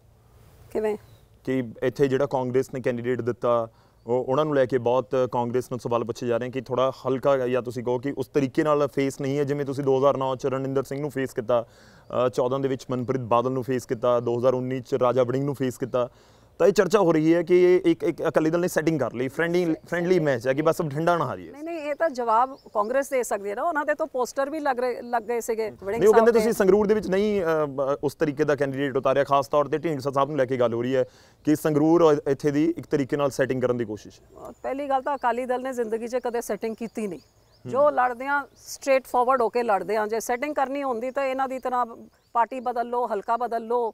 ਕਿਵੇਂ ਕਿ ਇੱਥੇ ਜਿਹੜਾ ਕਾਂਗਰਸ ਨੇ ਕੈਂਡੀਡੇਟ ਦਿੱਤਾ ਉਹ ਉਹਨਾਂ ਨੂੰ ਲੈ ਕੇ ਬਹੁਤ ਕਾਂਗਰਸ ਨੂੰ ਸਵਾਲ ਪੁੱਛੇ ਜਾ ਰਹੇ ਹਨ ਕਿ ਥੋੜਾ ਹਲਕਾ ਜਾਂ ਤੁਸੀਂ ਕਹੋ ਕਿ ਉਸ ਤਰੀਕੇ ਨਾਲ ਫੇਸ ਨਹੀਂ ਹੈ ਜਿਵੇਂ ਤੁਸੀਂ 2009 ਚ ਰਣਿੰਦਰ ਸਿੰਘ ਨੂੰ ਫੇਸ ਕੀਤਾ 14 ਦੇ ਵਿੱਚ ਮਨਪ੍ਰੀਤ ਬਾਦਲ ਨੂੰ ਫੇਸ ਕੀਤਾ 2019 ਚ ਰਾਜਾ ਵੜਿੰਗ ਨੂੰ ਫੇਸ ਕੀਤਾ ਤਾਂ ਇਹ ਚਰਚਾ ਹੋ ਰਹੀ ਹੈ ਕਿ ਇੱਕ ਇੱਕ ਅਕਾਲੀ ਦਲ ਨੇ ਸੈਟਿੰਗ ਕਰ ਲਈ ਫ੍ਰੈਂਡਲੀ ਫ੍ਰੈਂਡਲੀ ਮੈਚ ਹੈ ਕਿ ਬਸ ਅਬ ਠੰਡਾ ਨਾ ਹਾਰੀਏ ਨਹੀਂ ਨਹੀਂ ਇਹ ਤਾਂ ਜਵਾਬ ਕਾਂਗਰਸ ਦੇ ਸਕਦੇ ਨਾ ਉਹਨਾਂ ਦੇ ਤਾਂ ਪੋਸਟਰ ਵੀ ਲੱਗ ਰਹੇ ਲੱਗ ਗਏ ਸੀਗੇ ਨਹੀਂ ਉਹ ਕਹਿੰਦੇ ਤੁਸੀਂ ਸੰਗਰੂਰ ਦੇ ਵਿੱਚ ਨਹੀਂ ਉਸ ਤਰੀਕੇ ਦਾ ਕੈਂਡੀਡੇਟ ਉਤਾਰਿਆ ਖਾਸ ਤੌਰ ਤੇ ਢੀਂਡਸਾ ਸਾਹਿਬ ਨੂੰ ਲੈ ਕੇ ਗੱਲ ਹੋ ਰਹੀ ਹੈ ਕਿ ਸੰਗਰੂਰ ਇੱਥੇ ਦੀ ਇੱਕ ਤਰੀਕੇ ਨਾਲ ਸੈਟਿੰਗ ਕਰਨ ਦੀ ਕੋਸ਼ਿਸ਼ ਪਹਿਲੀ ਗੱਲ ਤਾਂ ਅਕਾਲੀ ਦਲ ਨੇ ਜ਼ਿੰਦਗੀ 'ਚ ਕਦੇ ਸੈਟਿੰਗ ਕੀਤੀ ਨਹੀਂ ਜੋ ਲੜਦੇ ਆ ਸਟ੍ਰੇਟ ਫਾਰਵਰਡ ਹੋ ਕੇ ਲੜਦੇ ਆ ਜੇ ਸੈਟਿੰਗ ਕਰਨੀ ਹੁੰਦੀ ਤਾਂ ਇਹਨਾਂ ਦੀ ਤਰ੍ਹਾਂ ਪਾਰਟੀ ਬਦਲ ਲਓ ਹਲਕਾ ਬਦਲ ਲਓ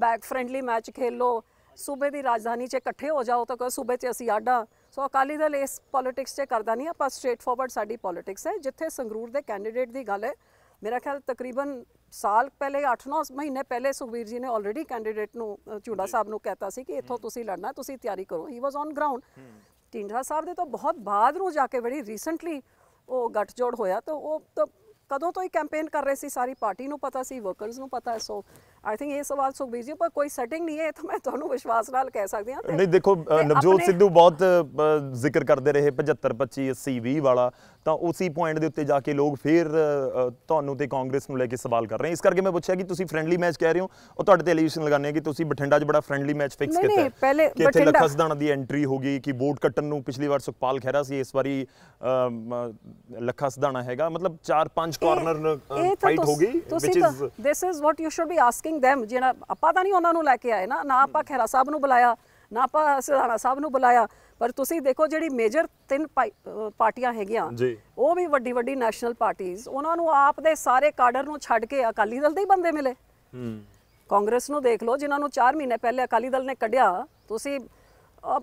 ਬੈਕ ਫ੍ਰੈਂਡਲੀ ਮੈਚ ਖੇਲ ਲਓ ਸੂਬੇ ਦੀ ਰਾਜਧਾਨੀ 'ਚ ਇਕੱਠੇ ਹੋ ਜਾਓ ਤਾਂ ਕਹੋ ਸੂਬੇ 'ਚ ਅਸੀਂ ਆਡਾ ਸੋ ਅਕਾਲੀ ਦਲ ਇਸ ਪੋਲਿਟਿਕਸ 'ਚ ਕਰਦਾ ਨਹੀਂ ਆਪਾਂ ਸਟ੍ਰੇਟ ਫਾਰਵਰਡ ਸਾਡੀ ਪੋਲਿਟਿਕਸ ਹੈ ਜਿੱਥੇ ਸੰਗਰੂਰ ਦੇ ਕੈਂਡੀਡੇਟ ਦੀ ਗੱਲ ਹੈ ਮੇਰਾ ਖਿਆਲ ਤਕਰੀਬਨ ਸਾਲ ਪਹਿਲੇ 8-9 ਮਹੀਨੇ ਪਹਿਲੇ ਸੁਖਵੀਰ ਜੀ ਨੇ ਆਲਰੇਡੀ ਕੈਂਡੀਡੇਟ ਨੂੰ ਚੂੜਾ ਸਾਹਿਬ ਨੂੰ ਕਹਿਤਾ ਸੀ ਕਿ ਇੱਥੋਂ ਤੁਸੀਂ ਲੜਨਾ ਤੁਸੀਂ ਤਿਆਰੀ ਕਰੋ ਹੀ ਵਾਸ ਔਨ ਗਰਾਊਂਡ ਢਿੰਡਰਾ ਸਾਹਿਬ ਦੇ ਤੋਂ ਬਹੁਤ ਬਾਅਦ ਨੂੰ ਜਾ ਕੇ ਬੜੀ ਰੀਸੈਂਟਲੀ ਉਹ ਗੱਠਜੋੜ ਹੋਇਆ ਤਾਂ ਉਹ ਤਾਂ ਕਦੋਂ ਤੋਂ ਹੀ ਕੈਂਪੇਨ ਕਰ ਰਹੇ ਸੀ ਸਾਰੀ ਪਾਰਟੀ ਨੂੰ ਪਤਾ ਸੀ ਵਰਕਰਸ ਨੂੰ ਪਤਾ ਸੋ ਆਈ ਥਿੰਕ ਇਹ ਸਵਾਲ ਸੁਖਬੀਰ ਜੀ ਪਰ ਕੋਈ ਸੈਟਿੰਗ ਨਹੀਂ ਹੈ ਤਾਂ ਮੈਂ ਤੁਹਾਨੂੰ ਵਿਸ਼ਵਾਸ ਨਾਲ ਕਹਿ ਸਕਦੀ ਹਾਂ ਨਹੀਂ ਦੇਖੋ ਨਵਜੋਤ ਸਿੱਧੂ ਬਹੁਤ ਜ਼ਿਕਰ ਕਰਦੇ ਰਹੇ 75 25 80 20 ਵਾਲਾ ਤਾਂ ਉਸੇ ਪੁਆਇੰਟ ਦੇ ਉੱਤੇ ਜਾ ਕੇ ਲੋਕ ਫੇਰ ਤੁਹਾਨੂੰ ਤੇ ਕਾਂਗਰਸ ਨੂੰ ਲੈ ਕੇ ਸਵਾਲ ਕਰ ਰਹੇ ਇਸ ਕਰਕੇ ਮੈਂ ਪੁੱਛਿਆ ਕਿ ਤੁਸੀਂ ਫ੍ਰੈਂਡਲੀ ਮੈਚ ਕਹਿ ਰਹੇ ਹੋ ਉਹ ਤੁਹਾਡੇ ਤੇ ਐਲੀਵੇਸ਼ਨ ਲਗਾਉਣੇ ਕਿ ਤੁਸੀਂ ਬਠਿੰਡਾ 'ਚ ਬੜਾ ਫ੍ਰੈਂਡਲੀ ਮੈਚ ਫਿਕਸ ਕੀਤਾ ਨਹੀਂ ਪਹਿਲੇ ਬਠਿੰਡਾ ਲਖਸਦਾਨਾ ਦੀ ਐਂਟਰੀ ਹੋ ਗਈ ਕਿ ਵੋਟ ਕੱਟਣ ਨੂੰ ਪਿਛਲੀ ਵਾਰ ਸੁਖਪਾਲ ਖਹਿਰਾ ਸੀ ਇਸ ਵਾਰੀ ਲੱਖਾ ਸਦਾਨਾ ਹੈਗਾ ਮਤਲਬ 4-5 ਕਾਰਨਰ ਫਾਈਟ ਹੋ ਗਈ which is this is what you should be asking helping them ਜਿਹੜਾ ਆਪਾਂ ਤਾਂ ਨਹੀਂ ਉਹਨਾਂ ਨੂੰ ਲੈ ਕੇ ਆਏ ਨਾ ਨਾ ਆਪਾਂ ਖੈਰਾ ਸਾਹਿਬ ਨੂੰ ਬੁਲਾਇਆ ਨਾ ਆਪਾਂ ਸਿਧਾਣਾ ਸਾਹਿਬ ਨੂੰ ਬੁਲਾਇਆ ਪਰ ਤੁਸੀਂ ਦੇਖੋ ਜਿਹੜੀ ਮੇਜਰ ਤਿੰਨ ਪਾਰਟੀਆਂ ਹੈਗੀਆਂ ਉਹ ਵੀ ਵੱਡੀ ਵੱਡੀ ਨੈਸ਼ਨਲ ਪਾਰਟੀਆਂ ਉਹਨਾਂ ਨੂੰ ਆਪ ਦੇ ਸਾਰੇ ਕਾਡਰ ਨੂੰ ਛੱਡ ਕੇ ਅਕਾਲੀ ਦਲ ਦੇ ਹੀ ਬੰਦੇ ਮਿਲੇ ਹੂੰ ਕਾਂਗਰਸ ਨੂੰ ਦੇਖ ਲਓ ਜਿਨ੍ਹਾਂ ਨੂੰ 4 ਮਹੀਨੇ ਪਹਿਲੇ ਅਕਾਲੀ ਦਲ ਨੇ ਕੱਢਿਆ ਤੁਸੀਂ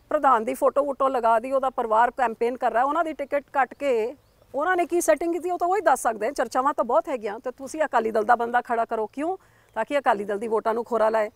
ਪ੍ਰਧਾਨ ਦੀ ਫੋਟੋ ਉਟੋ ਲਗਾ ਦੀ ਉਹਦਾ ਪਰਿਵਾਰ ਕੈਂਪੇਨ ਕਰ ਰਿਹਾ ਉਹਨਾਂ ਦੀ ਟਿਕਟ ਕੱਟ ਕੇ ਉਹਨਾਂ ਨੇ ਕੀ ਸੈਟਿੰਗ ਕੀਤੀ ਉਹ ਤਾਂ ਉਹ ਹੀ ਦੱਸ ਸਕਦੇ ਆ ਚਰਚਾਵਾਂ ਤਾਂ ਬਹੁਤ ਹੈਗੀਆਂ ਤੇ ਤੁਸੀਂ ਅਕਾਲੀ ਦਲ ਦਾ ਬੰਦਾ ਖੜਾ ਕਰੋ ਕਿਉਂ ਤਾਂ ਕਿ ਅਕਾਲੀ ਦਲ ਦੀ ਵੋਟਾਂ ਨੂੰ ਖੋਰਾ ਲਾਏ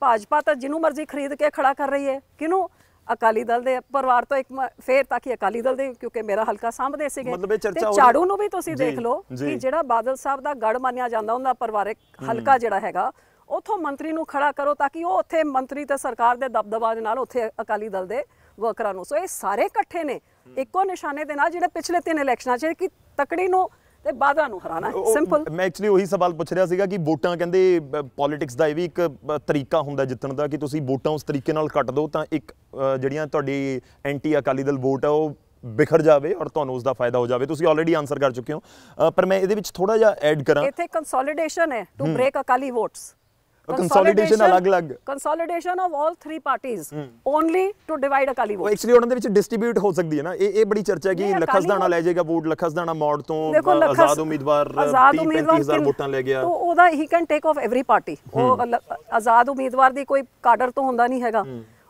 ਭਾਜਪਾ ਤਾਂ ਜਿਹਨੂੰ ਮਰਜ਼ੀ ਖਰੀਦ ਕੇ ਖੜਾ ਕਰ ਰਹੀ ਹੈ ਕਿਨੂੰ ਅਕਾਲੀ ਦਲ ਦੇ ਪਰਿਵਾਰ ਤੋਂ ਇੱਕ ਫੇਰ ਤਾਂ ਕਿ ਅਕਾਲੀ ਦਲ ਦੇ ਕਿਉਂਕਿ ਮੇਰਾ ਹਲਕਾ ਸਾਹਮਣੇ ਸੀਗੇ ਤੇ ਝਾੜੂ ਨੂੰ ਵੀ ਤੁਸੀਂ ਦੇਖ ਲਓ ਕਿ ਜਿਹੜਾ ਬਾਦਲ ਸਾਹਿਬ ਦਾ ਗੜ ਮੰਨਿਆ ਜਾਂਦਾ ਉਹਦਾ ਪਰਿਵਾਰਕ ਹਲਕਾ ਜਿਹੜਾ ਹੈਗਾ ਉਥੋਂ ਮੰਤਰੀ ਨੂੰ ਖੜਾ ਕਰੋ ਤਾਂ ਕਿ ਉਹ ਉੱਥੇ ਮੰਤਰੀ ਤੇ ਸਰਕਾਰ ਦੇ ਦਬਦਬਾ ਦੇ ਨਾਲ ਉੱਥੇ ਅਕਾਲੀ ਦਲ ਦੇ ਵਰਕਰਾਂ ਨੂੰ ਸੋ ਇਹ ਸਾਰੇ ਇਕੱਠੇ ਨੇ ਇੱਕੋ ਨਿਸ਼ਾਨੇ ਦੇ ਨਾਲ ਜਿਹੜੇ ਪਿਛਲੇ ਤਿੰਨ ਇਲੈਕਸ਼ਨਾਂ 'ਚ ਕਿ ਤਕੜੀ ਨੂੰ ਤੇ ਬਾਦਾਂ ਨੂੰ ਹਰਾਣਾ ਸਿੰਪਲ ਮੈਂ ਐਕਚੁਅਲੀ ਉਹੀ ਸਵਾਲ ਪੁੱਛ ਰਿਹਾ ਸੀਗਾ ਕਿ ਵੋਟਾਂ ਕਹਿੰਦੇ ਪੋਲਿਟਿਕਸ ਦਾ ਇਹ ਵੀ ਇੱਕ ਤਰੀਕਾ ਹੁੰਦਾ ਜਿੱਤਣ ਦਾ ਕਿ ਤੁਸੀਂ ਵੋਟਾਂ ਉਸ ਤਰੀਕੇ ਨਾਲ ਕੱਟ ਦਿਓ ਤਾਂ ਇੱਕ ਜਿਹੜੀਆਂ ਤੁਹਾਡੀ ਐਂਟੀ ਅਕਾਲੀ ਦਲ ਵੋਟ ਆ ਉਹ ਬਿਖਰ ਜਾਵੇ ਔਰ ਤੁਹਾਨੂੰ ਉਸ ਦਾ ਫਾਇਦਾ ਹੋ ਜਾਵੇ ਤੁਸੀਂ ਆਲਰੇਡੀ ਆਨਸਰ ਕਰ ਚੁੱਕੇ ਹੋ ਪਰ ਮੈਂ ਇਹਦੇ ਵਿੱਚ ਥੋੜਾ ਜਿਹਾ ਐਡ ਕਰਾਂ ਇੱਥੇ ਕੰਸੋਲੀਡੇਸ਼ਨ ਹੈ to break Akali votes consolidation ਅਲੱਗ-ਅਲੱਗ ਕੰਸੋਲੀਡੇਸ਼ਨ ਆਫ 올3 ਪਾਰਟੀਆਂ only to divide Akali vote actually ਉਹਨਾਂ ਦੇ ਵਿੱਚ ਡਿਸਟ੍ਰੀਬਿਊਟ ਹੋ ਸਕਦੀ ਹੈ ਨਾ ਇਹ ਇਹ ਬੜੀ ਚਰਚਾ ਹੈ ਕਿ ਲਖਸਦਾਣਾ ਲੈ ਜਾਏਗਾ ਵੋਟ ਲਖਸਦਾਣਾ ਮੌੜ ਤੋਂ ਆਜ਼ਾਦ ਉਮੀਦਵਾਰ ਉਮੀਦਵਾਰ ਵੋਟਾਂ ਲੈ ਗਿਆ ਤਾਂ ਉਹਦਾ ਹੀ can take of every party ਉਹ ਆਜ਼ਾਦ ਉਮੀਦਵਾਰ ਦੀ ਕੋਈ ਕਾਡਰ ਤੋਂ ਹੁੰਦਾ ਨਹੀਂ ਹੈਗਾ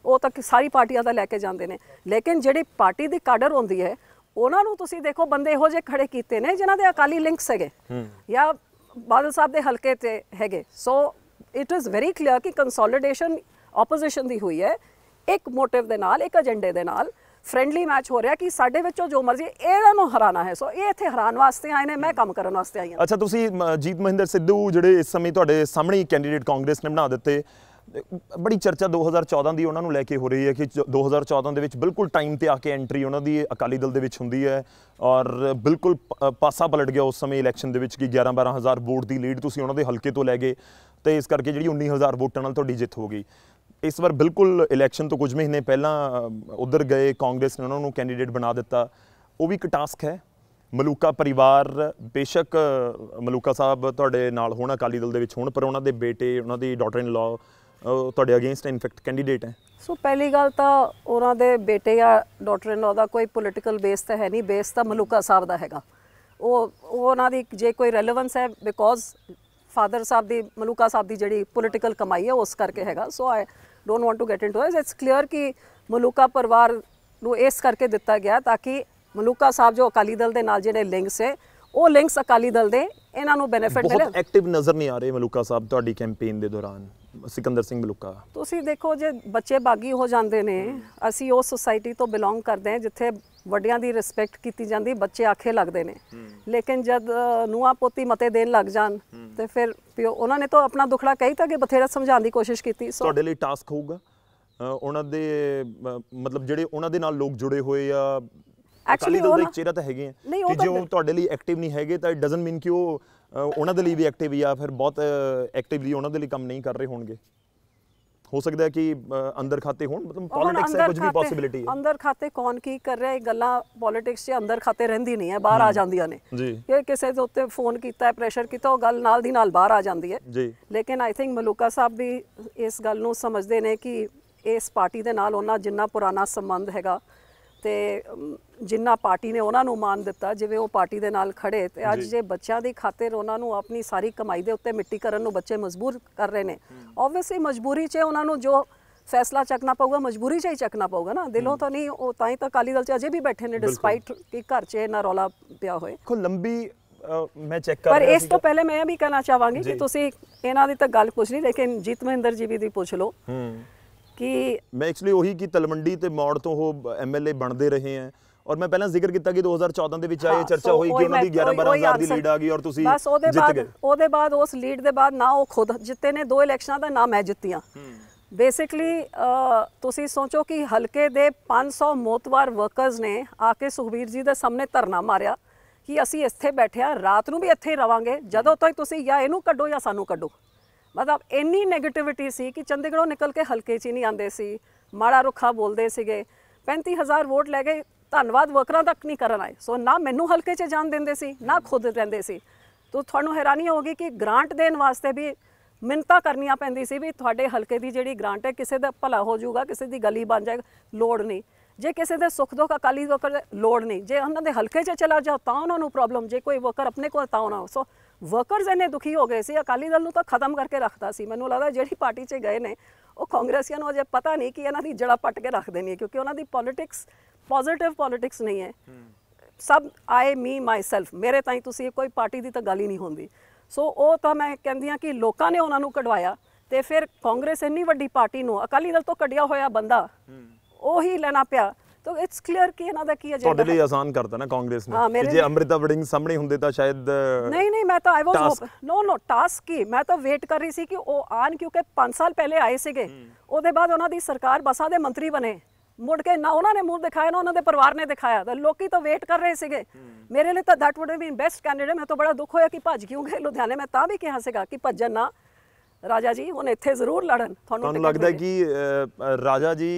ਉਹ ਤਾਂ ਸਾਰੀ ਪਾਰਟੀਆਂ ਦਾ ਲੈ ਕੇ ਜਾਂਦੇ ਨੇ ਲੇਕਿਨ ਜਿਹੜੀ ਪਾਰਟੀ ਦੀ ਕਾਡਰ ਹੁੰਦੀ ਹੈ ਉਹਨਾਂ ਨੂੰ ਤੁਸੀਂ ਦੇਖੋ ਬੰਦੇ ਇਹੋ ਜਿਹੇ ਖੜੇ ਕੀਤੇ ਨੇ ਜਿਨ੍ਹਾਂ ਦੇ ਅਕਾਲੀ ਲਿੰਕਸ ਹੈਗੇ ਜਾਂ ਬਾਦਲ ਸਾਹਿਬ ਦੇ ਹਲਕੇ ਤੇ ਹੈਗੇ so it is very clear ਕਿ ਕੰਸੋਲੀਡੇਸ਼ਨ ਆਪੋਜੀਸ਼ਨ ਦੀ ਹੋਈ ਹੈ ਇੱਕ ਮੋਟਿਵ ਦੇ ਨਾਲ ਇੱਕ ਏਜੰਡੇ ਦੇ ਨਾਲ ਫ੍ਰੈਂਡਲੀ ਮੈਚ ਹੋ ਰਿਹਾ ਕਿ ਸਾਡੇ ਵਿੱਚੋਂ ਜੋ ਮਰਜ਼ੀ ਇਹਨਾਂ ਨੂੰ ਹਰਾਣਾ ਹੈ ਸੋ ਇਹ ਇੱਥੇ ਹਰਾਣ ਵਾਸਤੇ ਆਏ ਨੇ ਮੈਂ ਕੰਮ ਕਰਨ ਵਾਸਤੇ ਆਈ ਹਾਂ ਅੱਛਾ ਤੁਸੀਂ ਜੀਤ ਮਹਿੰਦਰ ਸਿੱਧੂ ਜਿਹੜੇ ਇਸ ਸਮੇਂ ਤੁਹਾਡੇ ਸਾਹਮਣੇ ਕੈਂਡੀਡੇਟ ਕਾਂਗਰਸ ਨੇ ਬਣਾ ਦਿੱਤੇ ਬੜੀ ਚਰਚਾ 2014 ਦੀ ਉਹਨਾਂ ਨੂੰ ਲੈ ਕੇ ਹੋ ਰਹੀ ਹੈ ਕਿ 2014 ਦੇ ਵਿੱਚ ਬਿਲਕੁਲ ਟਾਈਮ ਤੇ ਆ ਕੇ ਐਂਟਰੀ ਉਹਨਾਂ ਦੀ ਅਕਾਲੀ ਦਲ ਦੇ ਵਿੱਚ ਹੁੰਦੀ ਹੈ ਔਰ ਬਿਲਕੁਲ ਪਾਸਾ ਪਲਟ ਗਿਆ ਉਸ ਸਮੇਂ ਇਲੈਕਸ਼ਨ ਦੇ ਵਿੱਚ ਕਿ 11 12000 ਵੋਟ ਦੀ ਲੀਡ ਤੁਸੀਂ ਉਹਨਾਂ ਦੇ ਹਲਕੇ ਤੋਂ ਲੈ ਗਏ ਤੇ ਇਸ ਕਰਕੇ ਜਿਹੜੀ 19000 ਵੋਟਾਂ ਨਾਲ ਤੁਹਾਡੀ ਜਿੱਤ ਹੋ ਗਈ ਇਸ ਵਾਰ ਬਿਲਕੁਲ ਇਲੈਕਸ਼ਨ ਤੋਂ ਕੁਝ ਮਹੀਨੇ ਪਹਿਲਾਂ ਉਧਰ ਗਏ ਕਾਂਗਰਸ ਨੇ ਉਹਨਾਂ ਨੂੰ ਕੈਂਡੀਡੇਟ ਬਣਾ ਦਿੱਤਾ ਉਹ ਵੀ ਇੱਕ ਟਾਸਕ ਹੈ ਮਲੂਕਾ ਪਰਿਵਾਰ ਬੇਸ਼ੱਕ ਮਲੂਕਾ ਸਾਹਿਬ ਤੁਹਾਡੇ ਨਾਲ ਹੋਣ ਅਕਾਲੀ ਦਲ ਦੇ ਵਿੱਚ ਹੋਣ ਪਰ ਉਹਨਾਂ ਦੇ ਬੇਟੇ ਉਹਨਾਂ ਦੀ ਡਾਟਰ ਇਨ ਲਾਅ ਤੁਹਾਡੇ ਅਗੇਂਸਟ ਇਨਫੈਕਟ ਕੈਂਡੀਡੇਟ ਹੈ ਸੋ ਪਹਿਲੀ ਗੱਲ ਤਾਂ ਉਹਨਾਂ ਦੇ ਬੇਟੇ ਆ ਡਾਟਰ ਇਨ ਲਾਅ ਦਾ ਕੋਈ ਪੋਲਿਟੀਕਲ ਬੇਸ ਤਾਂ ਹੈ ਨਹੀਂ ਬੇਸ ਤਾਂ ਮਲੂਕਾ ਸਾਹਿਬ ਦਾ ਹੈਗਾ ਉਹ ਉਹਨਾਂ ਦੀ ਜੇ ਕੋਈ ਰੈਲੇਵੈਂਸ ਹੈ ਬਿਕੋਜ਼ ਫਾਦਰ ਸਾਹਿਬ ਦੀ ਮਲੂਕਾ ਸਾਹਿਬ ਦੀ ਜਿਹੜੀ ਪੋਲਿਟੀਕਲ ਕਮਾਈ ਹੈ ਉਸ ਕਰਕੇ ਹੈਗਾ so I don't want to get into it it's clear ਕਿ ਮਲੂਕਾ ਪਰਿਵਾਰ ਨੂੰ ਇਸ ਕਰਕੇ ਦਿੱਤਾ ਗਿਆ ਤਾਂ ਕਿ ਮਲੂਕਾ ਸਾਹਿਬ ਜੋ ਅਕਾਲੀ ਦਲ ਦੇ ਨਾਲ ਜਿਹੜੇ ਲਿੰਕਸ ਹੈ ਉਹ ਲਿੰਕਸ ਅਕਾਲੀ ਦਲ ਦੇ ਇਹਨਾਂ ਨੂੰ ਬੈਨੀਫਿਟ ਮਿਲੇ ਬਹੁਤ ਐਕਟਿਵ ਨਜ਼ਰ ਨਹੀਂ ਆ ਰਹੇ ਮਲੂਕਾ ਸਾਹਿਬ ਤੁਹਾਡੀ ਕੈਂਪੇਨ ਦੇ ਦੌਰਾਨ ਸਿਕੰਦਰ ਸਿੰਘ ਬਲੁਕਾ ਤੁਸੀਂ ਦੇਖੋ ਜੇ ਬੱਚੇ ਬਾਗੀ ਹੋ ਜਾਂਦੇ ਨੇ ਅਸੀਂ ਉਸ ਸੋਸਾਇਟੀ ਤੋਂ ਬਿਲੋਂਗ ਕਰਦੇ ਹਾਂ ਜਿੱਥੇ ਵੱਡਿਆਂ ਦੀ ਰਿਸਪੈਕਟ ਕੀਤੀ ਜਾਂਦੀ ਬੱਚੇ ਆਖੇ ਲੱਗਦੇ ਨੇ ਲੇਕਿਨ ਜਦ ਨੂਆ ਪੋਤੀ ਮਤੇ ਦੇਣ ਲੱਗ ਜਾਣ ਤੇ ਫਿਰ ਉਹਨਾਂ ਨੇ ਤਾਂ ਆਪਣਾ ਦੁਖੜਾ ਕਹੀ ਤਾਂ ਕਿ ਬਥੇਰਾ ਸਮਝਾਉਣ ਦੀ ਕੋਸ਼ਿਸ਼ ਕੀਤੀ ਸੋ ਤੁਹਾਡੇ ਲਈ ਟਾਸਕ ਹੋਊਗਾ ਉਹਨਾਂ ਦੇ ਮਤਲਬ ਜਿਹੜੇ ਉਹਨਾਂ ਦੇ ਨਾਲ ਲੋਕ ਜੁੜੇ ਹੋਏ ਆ ਐਕਚੁਅਲੀ ਉਹ ਦੇ ਚਿਹਰਾ ਤਾਂ ਹੈਗੇ ਆ ਕਿ ਜੋ ਤੁਹਾਡੇ ਲਈ ਐਕਟਿਵ ਨਹੀਂ ਹੈਗੇ ਤਾਂ ਇਟ ਡਸਨਟ ਮੀਨ ਕਿ ਉਹ ਉਹਨਾਂ ਦੇ ਲਈ ਵੀ ਐਕਟਿਵ ਆ ਫਿਰ ਬਹੁਤ ਐਕਟਿਵਲੀ ਉਹਨਾਂ ਦੇ ਲਈ ਕੰਮ ਨਹੀਂ ਕਰ ਰਹੇ ਹੋਣਗੇ ਹੋ ਸਕਦਾ ਹੈ ਕਿ ਅੰਦਰ ਖਾਤੇ ਹੋਣ ਮਤਲਬ ਪੋਲਿਟਿਕਸ ਹੈ ਕੁਝ ਵੀ ਪੋਸਿਬਿਲਿਟੀ ਹੈ ਅੰਦਰ ਖਾਤੇ ਕੌਣ ਕੀ ਕਰ ਰਿਹਾ ਇਹ ਗੱਲਾਂ ਪੋਲਿਟਿਕਸ 'ਚ ਅੰਦਰ ਖਾਤੇ ਰਹਿੰਦੀ ਨਹੀਂ ਹੈ ਬਾਹਰ ਆ ਜਾਂਦੀਆਂ ਨੇ ਜੀ ਇਹ ਕਿਸੇ ਦੇ ਉੱਤੇ ਫੋਨ ਕੀਤਾ ਹੈ ਪ੍ਰੈਸ਼ਰ ਕੀਤਾ ਉਹ ਗੱਲ ਨਾਲ ਦੀ ਨਾਲ ਬਾਹਰ ਆ ਜਾਂਦੀ ਹੈ ਜੀ ਲੇਕਿਨ ਆਈ ਥਿੰਕ ਮਲੂਕਾ ਸਾਹਿਬ ਵੀ ਇਸ ਗੱਲ ਨੂੰ ਸਮਝਦੇ ਨੇ ਕਿ ਇਸ ਪਾਰਟੀ ਦੇ ਨਾਲ ਉਹਨਾਂ ਜਿੰਨਾ ਪੁਰਾਣਾ ਸੰਬੰਧ ਹੈਗਾ ਤੇ ਜਿੰਨਾ ਪਾਰਟੀ ਨੇ ਉਹਨਾਂ ਨੂੰ ਮਾਨ ਦਿੱਤਾ ਜਿਵੇਂ ਉਹ ਪਾਰਟੀ ਦੇ ਨਾਲ ਖੜੇ ਤੇ ਅੱਜ ਜੇ ਬੱਚਿਆਂ ਦੀ ਖਾਤਰ ਉਹਨਾਂ ਨੂੰ ਆਪਣੀ ਸਾਰੀ ਕਮਾਈ ਦੇ ਉੱਤੇ ਮਿੱਟੀ ਕਰਨ ਨੂੰ ਬੱਚੇ ਮਜਬੂਰ ਕਰ ਰਹੇ ਨੇ ਆਬਵੀਅਸਲੀ ਮਜਬੂਰੀ 'ਚ ਉਹਨਾਂ ਨੂੰ ਜੋ ਫੈਸਲਾ ਚੱਕਣਾ ਪਊਗਾ ਮਜਬੂਰੀ 'ਚ ਹੀ ਚੱਕਣਾ ਪਊਗਾ ਨਾ ਦਿਲੋਂ ਤਾਂ ਨਹੀਂ ਉਹ ਤਾਂ ਹੀ ਤਾਂ ਕਾਲੀ ਦਲ 'ਚ ਅਜੇ ਵੀ ਬੈਠੇ ਨੇ ਡਿਸਪਾਈਟ ਕਿ ਘਰ 'ਚ ਇਹਨਾਂ ਰੌਲਾ ਪਿਆ ਹੋਏ ਕੋ ਲੰਬੀ ਮੈਂ ਚੈੱਕ ਕਰ ਪਰ ਇਸ ਤੋਂ ਪਹਿਲੇ ਮੈਂ ਇਹ ਵੀ ਕਹਿਣਾ ਚਾਹਾਂਗੀ ਕਿ ਤੁਸੀਂ ਇਹਨਾਂ ਦੀ ਤਾਂ ਗੱਲ ਪੁੱਛ ਲਈ ਲੇਕਿਨ ਜੀਤ ਮਹਿੰਦਰ ਜੀ ਵੀ ਦੀ ਪੁੱਛ ਲਓ ਹੂੰ ਕਿ ਮੈਂ ਐਕਚੁਅਲੀ ਉਹੀ ਕਿ ਤਲਮੰਡੀ ਤੇ ਮੌੜ ਤੋਂ ਉਹ ਐਮਐਲਏ ਬਣਦੇ ਰਹੇ ਆ ਔਰ ਮੈਂ ਪਹਿਲਾਂ ਜ਼ਿਕਰ ਕੀਤਾ ਕਿ 2014 ਦੇ ਵਿੱਚ ਆਏ ਚਰਚਾ ਹੋਈ ਕਿ ਉਹਨਾਂ ਦੀ 11 12 ਹਜ਼ਾਰ ਦੀ ਲੀਡ ਆ ਗਈ ਔਰ ਤੁਸੀਂ ਜਿੱਤ ਗਏ ਬਾਅਦ ਉਹਦੇ ਬਾਅਦ ਉਸ ਲੀਡ ਦੇ ਬਾਅਦ ਨਾ ਉਹ ਖੁਦ ਜਿੱਤੇ ਨੇ ਦੋ ਇਲੈਕਸ਼ਨਾਂ ਦਾ ਨਾ ਮੈਂ ਜਿੱਤੀਆਂ ਬੇਸਿਕਲੀ ਤੁਸੀਂ ਸੋਚੋ ਕਿ ਹਲਕੇ ਦੇ 500 ਮੋਤਵਾਰ ਵਰਕਰਸ ਨੇ ਆ ਕੇ ਸੁਖਵੀਰ ਜੀ ਦੇ ਸਾਹਮਣੇ ਧਰਨਾ ਮਾਰਿਆ ਕਿ ਅਸੀਂ ਇੱਥੇ ਬੈਠੇ ਆ ਰਾਤ ਨੂੰ ਵੀ ਇੱਥੇ ਹੀ ਰਵਾਂਗੇ ਜਦੋਂ ਤੱਕ ਤੁਸੀਂ ਜਾਂ ਇਹਨੂੰ ਕੱਢੋ ਜਾਂ ਸਾਨੂੰ ਕੱਢੋ ਮਤਲਬ ਇੰਨੀ ਨੈਗੇਟਿਵਿਟੀ ਸੀ ਕਿ ਚੰਡੀਗੜ੍ਹੋਂ ਨਿਕਲ ਕੇ ਹਲਕੇ 'ਚ ਹੀ ਨਹੀਂ ਆਂਦੇ ਸੀ ਮਾੜਾ ਰੁੱਖਾ ਬੋਲਦੇ ਸੀਗੇ 35000 ਵੋਟ ਲੈ ਗਏ ਧੰਨਵਾਦ ਵਰਕਰਾਂ ਤੱਕ ਨਹੀਂ ਕਰਨ ਆਏ ਸੋ ਨਾ ਮੈਨੂੰ ਹਲਕੇ 'ਚ ਜਾਣ ਦਿੰਦੇ ਸੀ ਨਾ ਖੁਦ ਰਹਿੰਦੇ ਸੀ ਤੋ ਤੁਹਾਨੂੰ ਹੈਰਾਨੀ ਹੋਗੀ ਕਿ ਗ੍ਰਾਂਟ ਦੇਣ ਵਾਸਤੇ ਵੀ ਮਿੰਤਾ ਕਰਨੀਆਂ ਪੈਂਦੀ ਸੀ ਵੀ ਤੁਹਾਡੇ ਹਲਕੇ ਦੀ ਜਿਹੜੀ ਗ੍ਰਾਂਟ ਹੈ ਕਿਸੇ ਦਾ ਭਲਾ ਹੋ ਜਾਊਗਾ ਕਿਸੇ ਦੀ ਗਲੀ ਬਣ ਜਾਏਗਾ ਲੋੜ ਨਹੀਂ ਜੇ ਕਿਸੇ ਦੇ ਸੁੱਖ ਦੁੱਖ ਅਕਾਲੀ ਵਰਕਰ ਲੋੜ ਨਹੀਂ ਜੇ ਉਹਨਾਂ ਦੇ ਹਲਕੇ 'ਚ ਚਲਾ ਜਾਓ ਤਾਂ ਉਹਨਾਂ ਨੂੰ ਪ੍ਰੋਬਲਮ ਜੇ ਕੋਈ ਵਰਕਰ ਆਪਣੇ ਕੋਲ ਤਾਂ ਉਹਨਾਂ ਸੋ ਵਰਕਰਸ ਇਹਨੇ ਦੁਖੀ ਹੋ ਗਏ ਸੀ ਅਕਾਲੀ ਦਲ ਨੂੰ ਤਾਂ ਖਤਮ ਕਰਕੇ ਰੱਖਦਾ ਸੀ ਮੈਨੂੰ ਲੱਗਦਾ ਜਿਹੜੀ ਪਾਰਟੀ 'ਚ ਗਏ ਨੇ ਉਹ ਕਾਂਗਰਸੀਆਂ ਨੂੰ ਅਜੇ ਪਤਾ ਨਹੀਂ ਕਿ ਇਹਨਾਂ ਦੀ ਜੜਾ ਪੱਟ ਕੇ ਰੱਖ ਦੇਣੀ ਹੈ ਕਿਉਂਕਿ ਉਹਨਾਂ ਦੀ ਪੋਲਿਟਿਕਸ ਪੋਜ਼ਿਟਿਵ ਪੋਲਿਟਿਕਸ ਨਹੀਂ ਹੈ ਸਭ ਆਈ ਮੀ ਮਾਈਸੈਲਫ ਮੇਰੇ ਤਾਂ ਹੀ ਤੁਸੀਂ ਕੋਈ ਪਾਰਟੀ ਦੀ ਤਾਂ ਗੱਲ ਹੀ ਨਹੀਂ ਹੁੰਦੀ ਸੋ ਉਹ ਤਾਂ ਮੈਂ ਕਹਿੰਦੀ ਆ ਕਿ ਲੋਕਾਂ ਨੇ ਉਹਨਾਂ ਨੂੰ ਕਢਵਾਇਆ ਤੇ ਫਿਰ ਕਾਂਗਰਸ ਇੰਨੀ ਵੱਡੀ ਪਾਰਟੀ ਨੂੰ ਅਕਾਲੀ ਦਲ ਤੋਂ ਕੱਢਿਆ ਹੋਇਆ ਬੰਦਾ ਉਹੀ ਲੈਣਾ ਪਿਆ ਤਾਂ ਇਟਸ ਕਲੀਅਰ ਕਿ ਇਹਨਾਂ ਦਾ ਕੀ ਅਜੰਡਾ ਤੁਹਾਡੇ ਲਈ ਆਸਾਨ ਕਰਦਾ ਨਾ ਕਾਂਗਰਸ ਨੇ ਜੇ ਅਮ੍ਰਿਤਾ ਵੜਿੰਗ ਸਾਹਮਣੇ ਹੁੰਦੇ ਤਾਂ ਸ਼ਾਇਦ ਨਹੀਂ ਨਹੀਂ ਮੈਂ ਤਾਂ ਆਈ ਵਾਸ ਹੋਪ ਨੋ ਨੋ ਟਾਸਕ ਕੀ ਮੈਂ ਤਾਂ ਵੇਟ ਕਰ ਰਹੀ ਸੀ ਕਿ ਉਹ ਆਣ ਕਿਉਂਕਿ 5 ਸਾਲ ਪਹਿਲੇ ਆਏ ਸੀਗੇ ਉਹਦੇ ਬਾਅਦ ਉਹਨਾਂ ਦੀ ਸਰਕਾਰ ਬਸਾ ਦੇ ਮੰਤਰੀ ਬਣੇ ਮੁੜ ਕੇ ਨਾ ਉਹਨਾਂ ਨੇ ਮੂੰਹ ਦਿਖਾਇਆ ਨਾ ਉਹਨਾਂ ਦੇ ਪਰਿਵਾਰ ਨੇ ਦਿਖਾਇਆ ਤਾਂ ਲੋਕੀ ਤਾਂ ਵੇਟ ਕਰ ਰਹੇ ਸੀਗੇ ਮੇਰੇ ਲਈ ਤਾਂ that would have been best candidate ਮੈਂ ਤਾਂ ਬੜਾ ਦੁੱਖ ਹੋਇਆ ਕਿ ਭੱਜ ਕਿਉਂ ਗਏ ਲੁਧਿਆਣੇ ਮੈਂ ਤਾਂ ਵੀ ਕਿਹਾ ਸੀਗਾ ਕਿ ਭੱਜਣ ਨਾ ਰਾਜਾ ਜੀ ਹੁਣ ਇੱਥੇ ਜ਼ਰੂਰ ਲੜਨ ਤੁਹਾਨੂੰ ਲੱਗਦਾ ਕਿ ਰਾਜਾ ਜੀ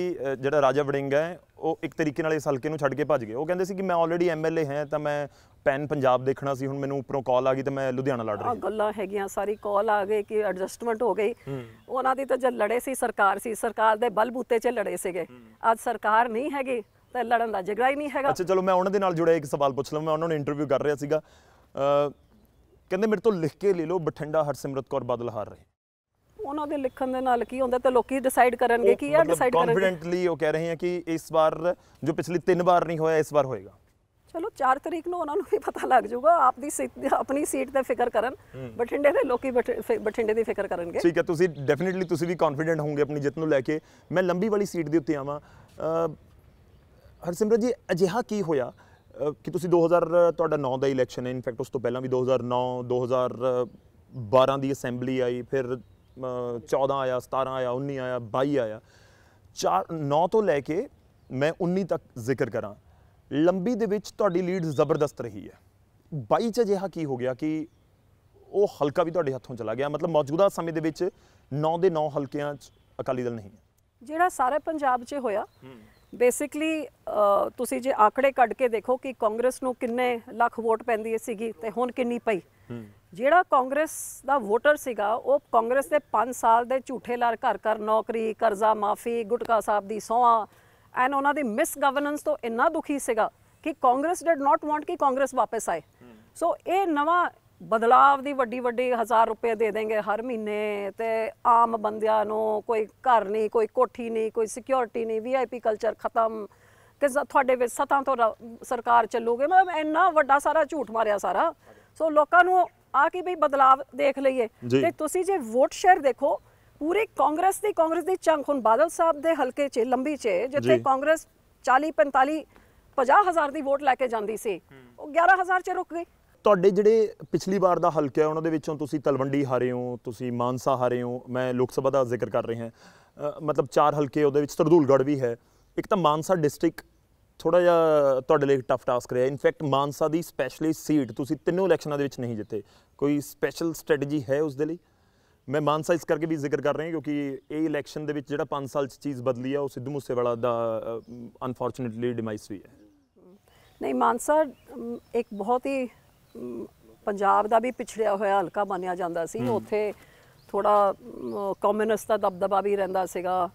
ਜਿਹੜਾ ਰਾਜਾ ਵੜਿੰਗ ਹੈ ਉਹ ਇੱਕ ਤਰੀਕੇ ਨਾਲ ਇਸ ਹਲਕੇ ਨੂੰ ਛੱਡ ਕੇ ਭੱਜ ਗਏ ਉਹ ਕਹਿੰਦੇ ਸੀ ਕਿ ਮੈਂ ਆਲਰੇਡੀ ਐਮਐਲਏ ਹਾਂ ਤਾਂ ਮੈਂ ਪੈਨ ਪੰਜਾਬ ਦੇਖਣਾ ਸੀ ਹੁਣ ਮੈਨੂੰ ਉੱਪਰੋਂ ਕਾਲ ਆ ਗਈ ਤੇ ਮੈਂ ਲੁਧਿਆਣਾ ਲੜ ਰਿਹਾ ਆ ਗੱਲਾਂ ਹੈਗੀਆਂ ਸਾਰੀ ਕਾਲ ਆ ਗਈ ਕਿ ਐਡਜਸਟਮੈਂਟ ਹੋ ਗਈ ਉਹਨਾਂ ਦੀ ਤਾਂ ਜਦ ਲੜੇ ਸੀ ਸਰਕਾਰ ਸੀ ਸਰਕਾਰ ਦੇ ਬਲਬੂਤੇ 'ਚ ਲੜੇ ਸੀਗੇ ਅੱਜ ਸਰਕਾਰ ਨਹੀਂ ਹੈਗੀ ਤਾਂ ਲੜਨ ਦਾ ਜਗਰਾ ਹੀ ਨਹੀਂ ਹੈਗਾ ਅੱਛਾ ਚਲੋ ਮੈਂ ਉਹਨਾਂ ਦੇ ਨਾਲ ਜੁੜਿਆ ਇੱਕ ਸਵਾਲ ਪੁੱਛ ਲਵਾਂ ਮੈਂ ਉਹਨਾਂ ਨੂੰ ਇੰਟਰਵਿਊ ਕਰ ਰਿਹਾ ਸੀਗਾ ਕਹਿੰਦੇ ਮੇਰੇ ਤੋਂ ਲਿਖ ਕੇ ਲੈ ਲਓ ਬਠਿੰਡਾ ਹਰਸਿਮਰਤ ਕੌਰ ਬਾਦਲ ਹਾਰ ਰਹੇ ਉਹਨਾਂ ਦੇ ਲਿਖਣ ਦੇ ਨਾਲ ਕੀ ਹੁੰਦਾ ਤੇ ਲੋਕੀ ਡਿਸਾਈਡ ਕਰਨਗੇ ਕੀ ਆ ਡਿਸਾਈਡ ਕਰਨਗੇ ਕੌਨਫੀਡੈਂਟਲੀ ਉਹ ਕਹਿ ਰਹੇ ਹਾਂ ਕਿ ਇਸ ਵਾਰ ਜੋ ਪਿਛਲੀ ਤਿੰਨ ਵਾਰ ਨਹੀਂ ਹੋਇਆ ਇਸ ਵਾਰ ਹੋਏਗਾ ਚਲੋ 4 ਤਰੀਕ ਨੂੰ ਉਹਨਾਂ ਨੂੰ ਵੀ ਪਤਾ ਲੱਗ ਜਾਊਗਾ ਆਪ ਦੀ ਆਪਣੀ ਸੀਟ ਦਾ ਫਿਕਰ ਕਰਨ ਬਠਿੰਡੇ ਦੇ ਲੋਕੀ ਬਠਿੰਡੇ ਦੀ ਫਿਕਰ ਕਰਨਗੇ ਠੀਕ ਹੈ ਤੁਸੀਂ ਡੈਫੀਨਿਟਲੀ ਤੁਸੀਂ ਵੀ ਕੌਨਫੀਡੈਂਟ ਹੋਵੋਗੇ ਆਪਣੀ ਜਿੱਤ ਨੂੰ ਲੈ ਕੇ ਮੈਂ ਲੰਬੀ ਵਾਲੀ ਸੀਟ ਦੇ ਉੱਤੇ ਆਵਾਂ ਹਰਸਿਮਰਤ ਜੀ ਅਜਿਹਾ ਕੀ ਹੋਇਆ ਕਿ ਤੁਸੀਂ 2000 ਤੁਹਾਡਾ 9 ਦਾ ਇਲੈਕਸ਼ਨ ਹੈ ਇਨਫੈਕਟ ਉਸ ਤੋਂ ਪਹਿਲਾਂ ਵੀ 2009 2012 ਦੀ ਅਸੈਂਬਲੀ ਆਈ ਫਿਰ 14 ਆਇਆ 17 ਆਇਆ 19 ਆਇਆ 22 ਆਇਆ 4 9 ਤੋਂ ਲੈ ਕੇ ਮੈਂ 19 ਤੱਕ ਜ਼ਿਕਰ ਕਰਾਂ ਲੰਬੀ ਦੇ ਵਿੱਚ ਤੁਹਾਡੀ ਲੀਡ ਜ਼ਬਰਦਸਤ ਰਹੀ ਹੈ 22 ਚ ਅਜਿਹਾ ਕੀ ਹੋ ਗਿਆ ਕਿ ਉਹ ਹਲਕਾ ਵੀ ਤੁਹਾਡੇ ਹੱਥੋਂ ਚਲਾ ਗਿਆ ਮਤਲਬ ਮੌਜੂਦਾ ਸਮੇਂ ਦੇ ਵਿੱਚ 9 ਦੇ 9 ਹਲਕਿਆਂ 'ਚ ਅਕਾਲੀ ਦਲ ਨਹੀਂ ਹੈ ਜਿਹੜਾ ਸਾਰੇ ਪੰਜਾਬ 'ਚ ਹੋਇਆ ਬੇਸਿਕਲੀ ਤੁਸੀਂ ਜੇ ਆਖੜੇ ਕੱਢ ਕੇ ਦੇਖੋ ਕਿ ਕਾਂਗਰਸ ਨੂੰ ਕਿੰਨੇ ਲੱਖ ਵੋਟ ਪੈਂਦੀ ਸੀਗੀ ਤੇ ਹੁਣ ਕਿੰਨੀ ਪਈ ਜਿਹੜਾ ਕਾਂਗਰਸ ਦਾ ਵੋਟਰ ਸੀਗਾ ਉਹ ਕਾਂਗਰਸ ਦੇ 5 ਸਾਲ ਦੇ ਝੂਠੇ ਲਾਰ ਘਰ ਘਰ ਨੌਕਰੀ ਕਰਜ਼ਾ ਮਾਫੀ ਗੁਟਕਾ ਸਾਹਿਬ ਦੀ ਸੋਆ ਐਨ ਉਹਨਾਂ ਦੀ ਮਿਸ ਗਵਰਨੈਂਸ ਤੋਂ ਇੰਨਾ ਦੁਖੀ ਸੀਗਾ ਕਿ ਕਾਂਗਰਸ ਡਿਡ ਨਾਟ ਵਾਂਟ ਕਿ ਕਾਂਗਰਸ ਵਾਪਸ ਆਏ ਸੋ ਇਹ ਨਵਾਂ ਬਦਲਾਵ ਦੀ ਵੱਡੀ ਵੱਡੀ 1000 ਰੁਪਏ ਦੇ ਦੇਣਗੇ ਹਰ ਮਹੀਨੇ ਤੇ ਆਮ ਬੰਦਿਆਂ ਨੂੰ ਕੋਈ ਘਰ ਨਹੀਂ ਕੋਈ ਕੋਠੀ ਨਹੀਂ ਕੋਈ ਸਿਕਿਉਰਿਟੀ ਨਹੀਂ ਵੀਆਈਪੀ ਕਲਚਰ ਖਤਮ ਕਿ ਤੁਹਾਡੇ ਵਿੱਚ ਸਤਾਂ ਤੋਂ ਸਰਕਾਰ ਚੱਲੂਗੇ ਮਤਲਬ ਇੰਨਾ ਵੱਡਾ ਸਾਰਾ ਝੂਠ ਮਾਰਿਆ ਸਾਰਾ ਸੋ ਲੋਕਾਂ ਨੂੰ ਆ ਕੇ ਵੀ ਬਦਲਾਵ ਦੇਖ ਲਈਏ ਤੇ ਤੁਸੀਂ ਜੇ ਵੋਟ ਸ਼ੇਅਰ ਦੇਖੋ ਪੂਰੇ ਕਾਂਗਰਸ ਦੀ ਕਾਂਗਰਸ ਦੀ ਚੰਗ ਹੁਣ ਬਾਦਲ ਸਾਹਿਬ ਦੇ ਹਲਕੇ 'ਚ ਲੰਬੀ 'ਚ ਜਿੱਥੇ ਕਾਂਗਰਸ 40 45 50000 ਦੀ ਵੋਟ ਲੈ ਕੇ ਜਾਂਦੀ ਸੀ ਉਹ 11000 'ਚ ਰੁਕ ਗਈ ਤੁਹਾਡੇ ਜਿਹੜੇ ਪਿਛਲੀ ਵਾਰ ਦਾ ਹਲਕਾ ਹੈ ਉਹਨਾਂ ਦੇ ਵਿੱਚੋਂ ਤੁਸੀਂ ਤਲਵੰਡੀ ਹਾਰੇ ਹੋ ਤੁਸੀਂ ਮਾਨਸਾ ਹਾਰੇ ਹੋ ਮੈਂ ਲੋਕ ਸਭਾ ਦਾ ਜ਼ਿਕਰ ਕਰ ਰਿਹਾ ਹਾਂ ਮਤਲਬ ਚਾਰ ਹਲਕੇ ਉਹਦੇ ਵਿੱਚ ਸਰਦੂਲਗੜ੍ਹ ਵੀ ਹੈ ਇੱਕ ਤਾਂ ਮਾਨਸਾ ਡਿਸਟ੍ਰਿਕਟ ਥੋੜਾ ਜਿਹਾ ਤੁਹਾਡੇ ਲਈ ਟਫ ਟਾਸਕ ਰਿਹਾ ਇਨਫੈਕਟ ਮਾਨਸਾ ਦੀ ਸਪੈਸ਼ਲੀ ਸੀਟ ਤੁਸੀਂ ਤਿੰਨੋਂ ਇਲੈਕਸ਼ਨਾਂ ਦੇ ਵਿੱਚ ਨਹੀਂ ਜਿੱਤੇ ਕੋਈ ਸਪੈਸ਼ਲ ਸਟ੍ਰੈਟਜੀ ਹੈ ਉਸ ਦੇ ਲਈ ਮੈਂ ਮਾਨਸਾ ਇਸ ਕਰਕੇ ਵੀ ਜ਼ਿਕਰ ਕਰ ਰਹੇ ਹਾਂ ਕਿਉਂਕਿ ਇਹ ਇਲੈਕਸ਼ਨ ਦੇ ਵਿੱਚ ਜਿਹੜਾ 5 ਸਾਲ 'ਚ ਚੀਜ਼ ਬਦਲੀ ਆ ਉਹ ਸਿੱਧੂ ਮੂਸੇਵਾਲਾ ਦਾ ਅਨਫੋਰਚੂਨੇਟਲੀ ਡਿਮਾਈਸ ਹੋਈ ਹੈ ਨਹੀਂ ਮਾਨਸਾ ਇੱਕ ਬਹੁਤ ਹੀ ਪੰਜਾਬ ਦਾ ਵੀ ਪਿਛੜਿਆ ਹੋਇਆ ਹਲਕਾ ਮੰਨਿਆ ਜਾਂਦਾ ਸੀ ਉੱਥੇ ਥੋੜਾ ਕਮਿਊਨਿਸਟ ਦਾ ਦਬਦਬਾ ਵੀ ਰਹਿੰਦਾ ਸੀਗਾ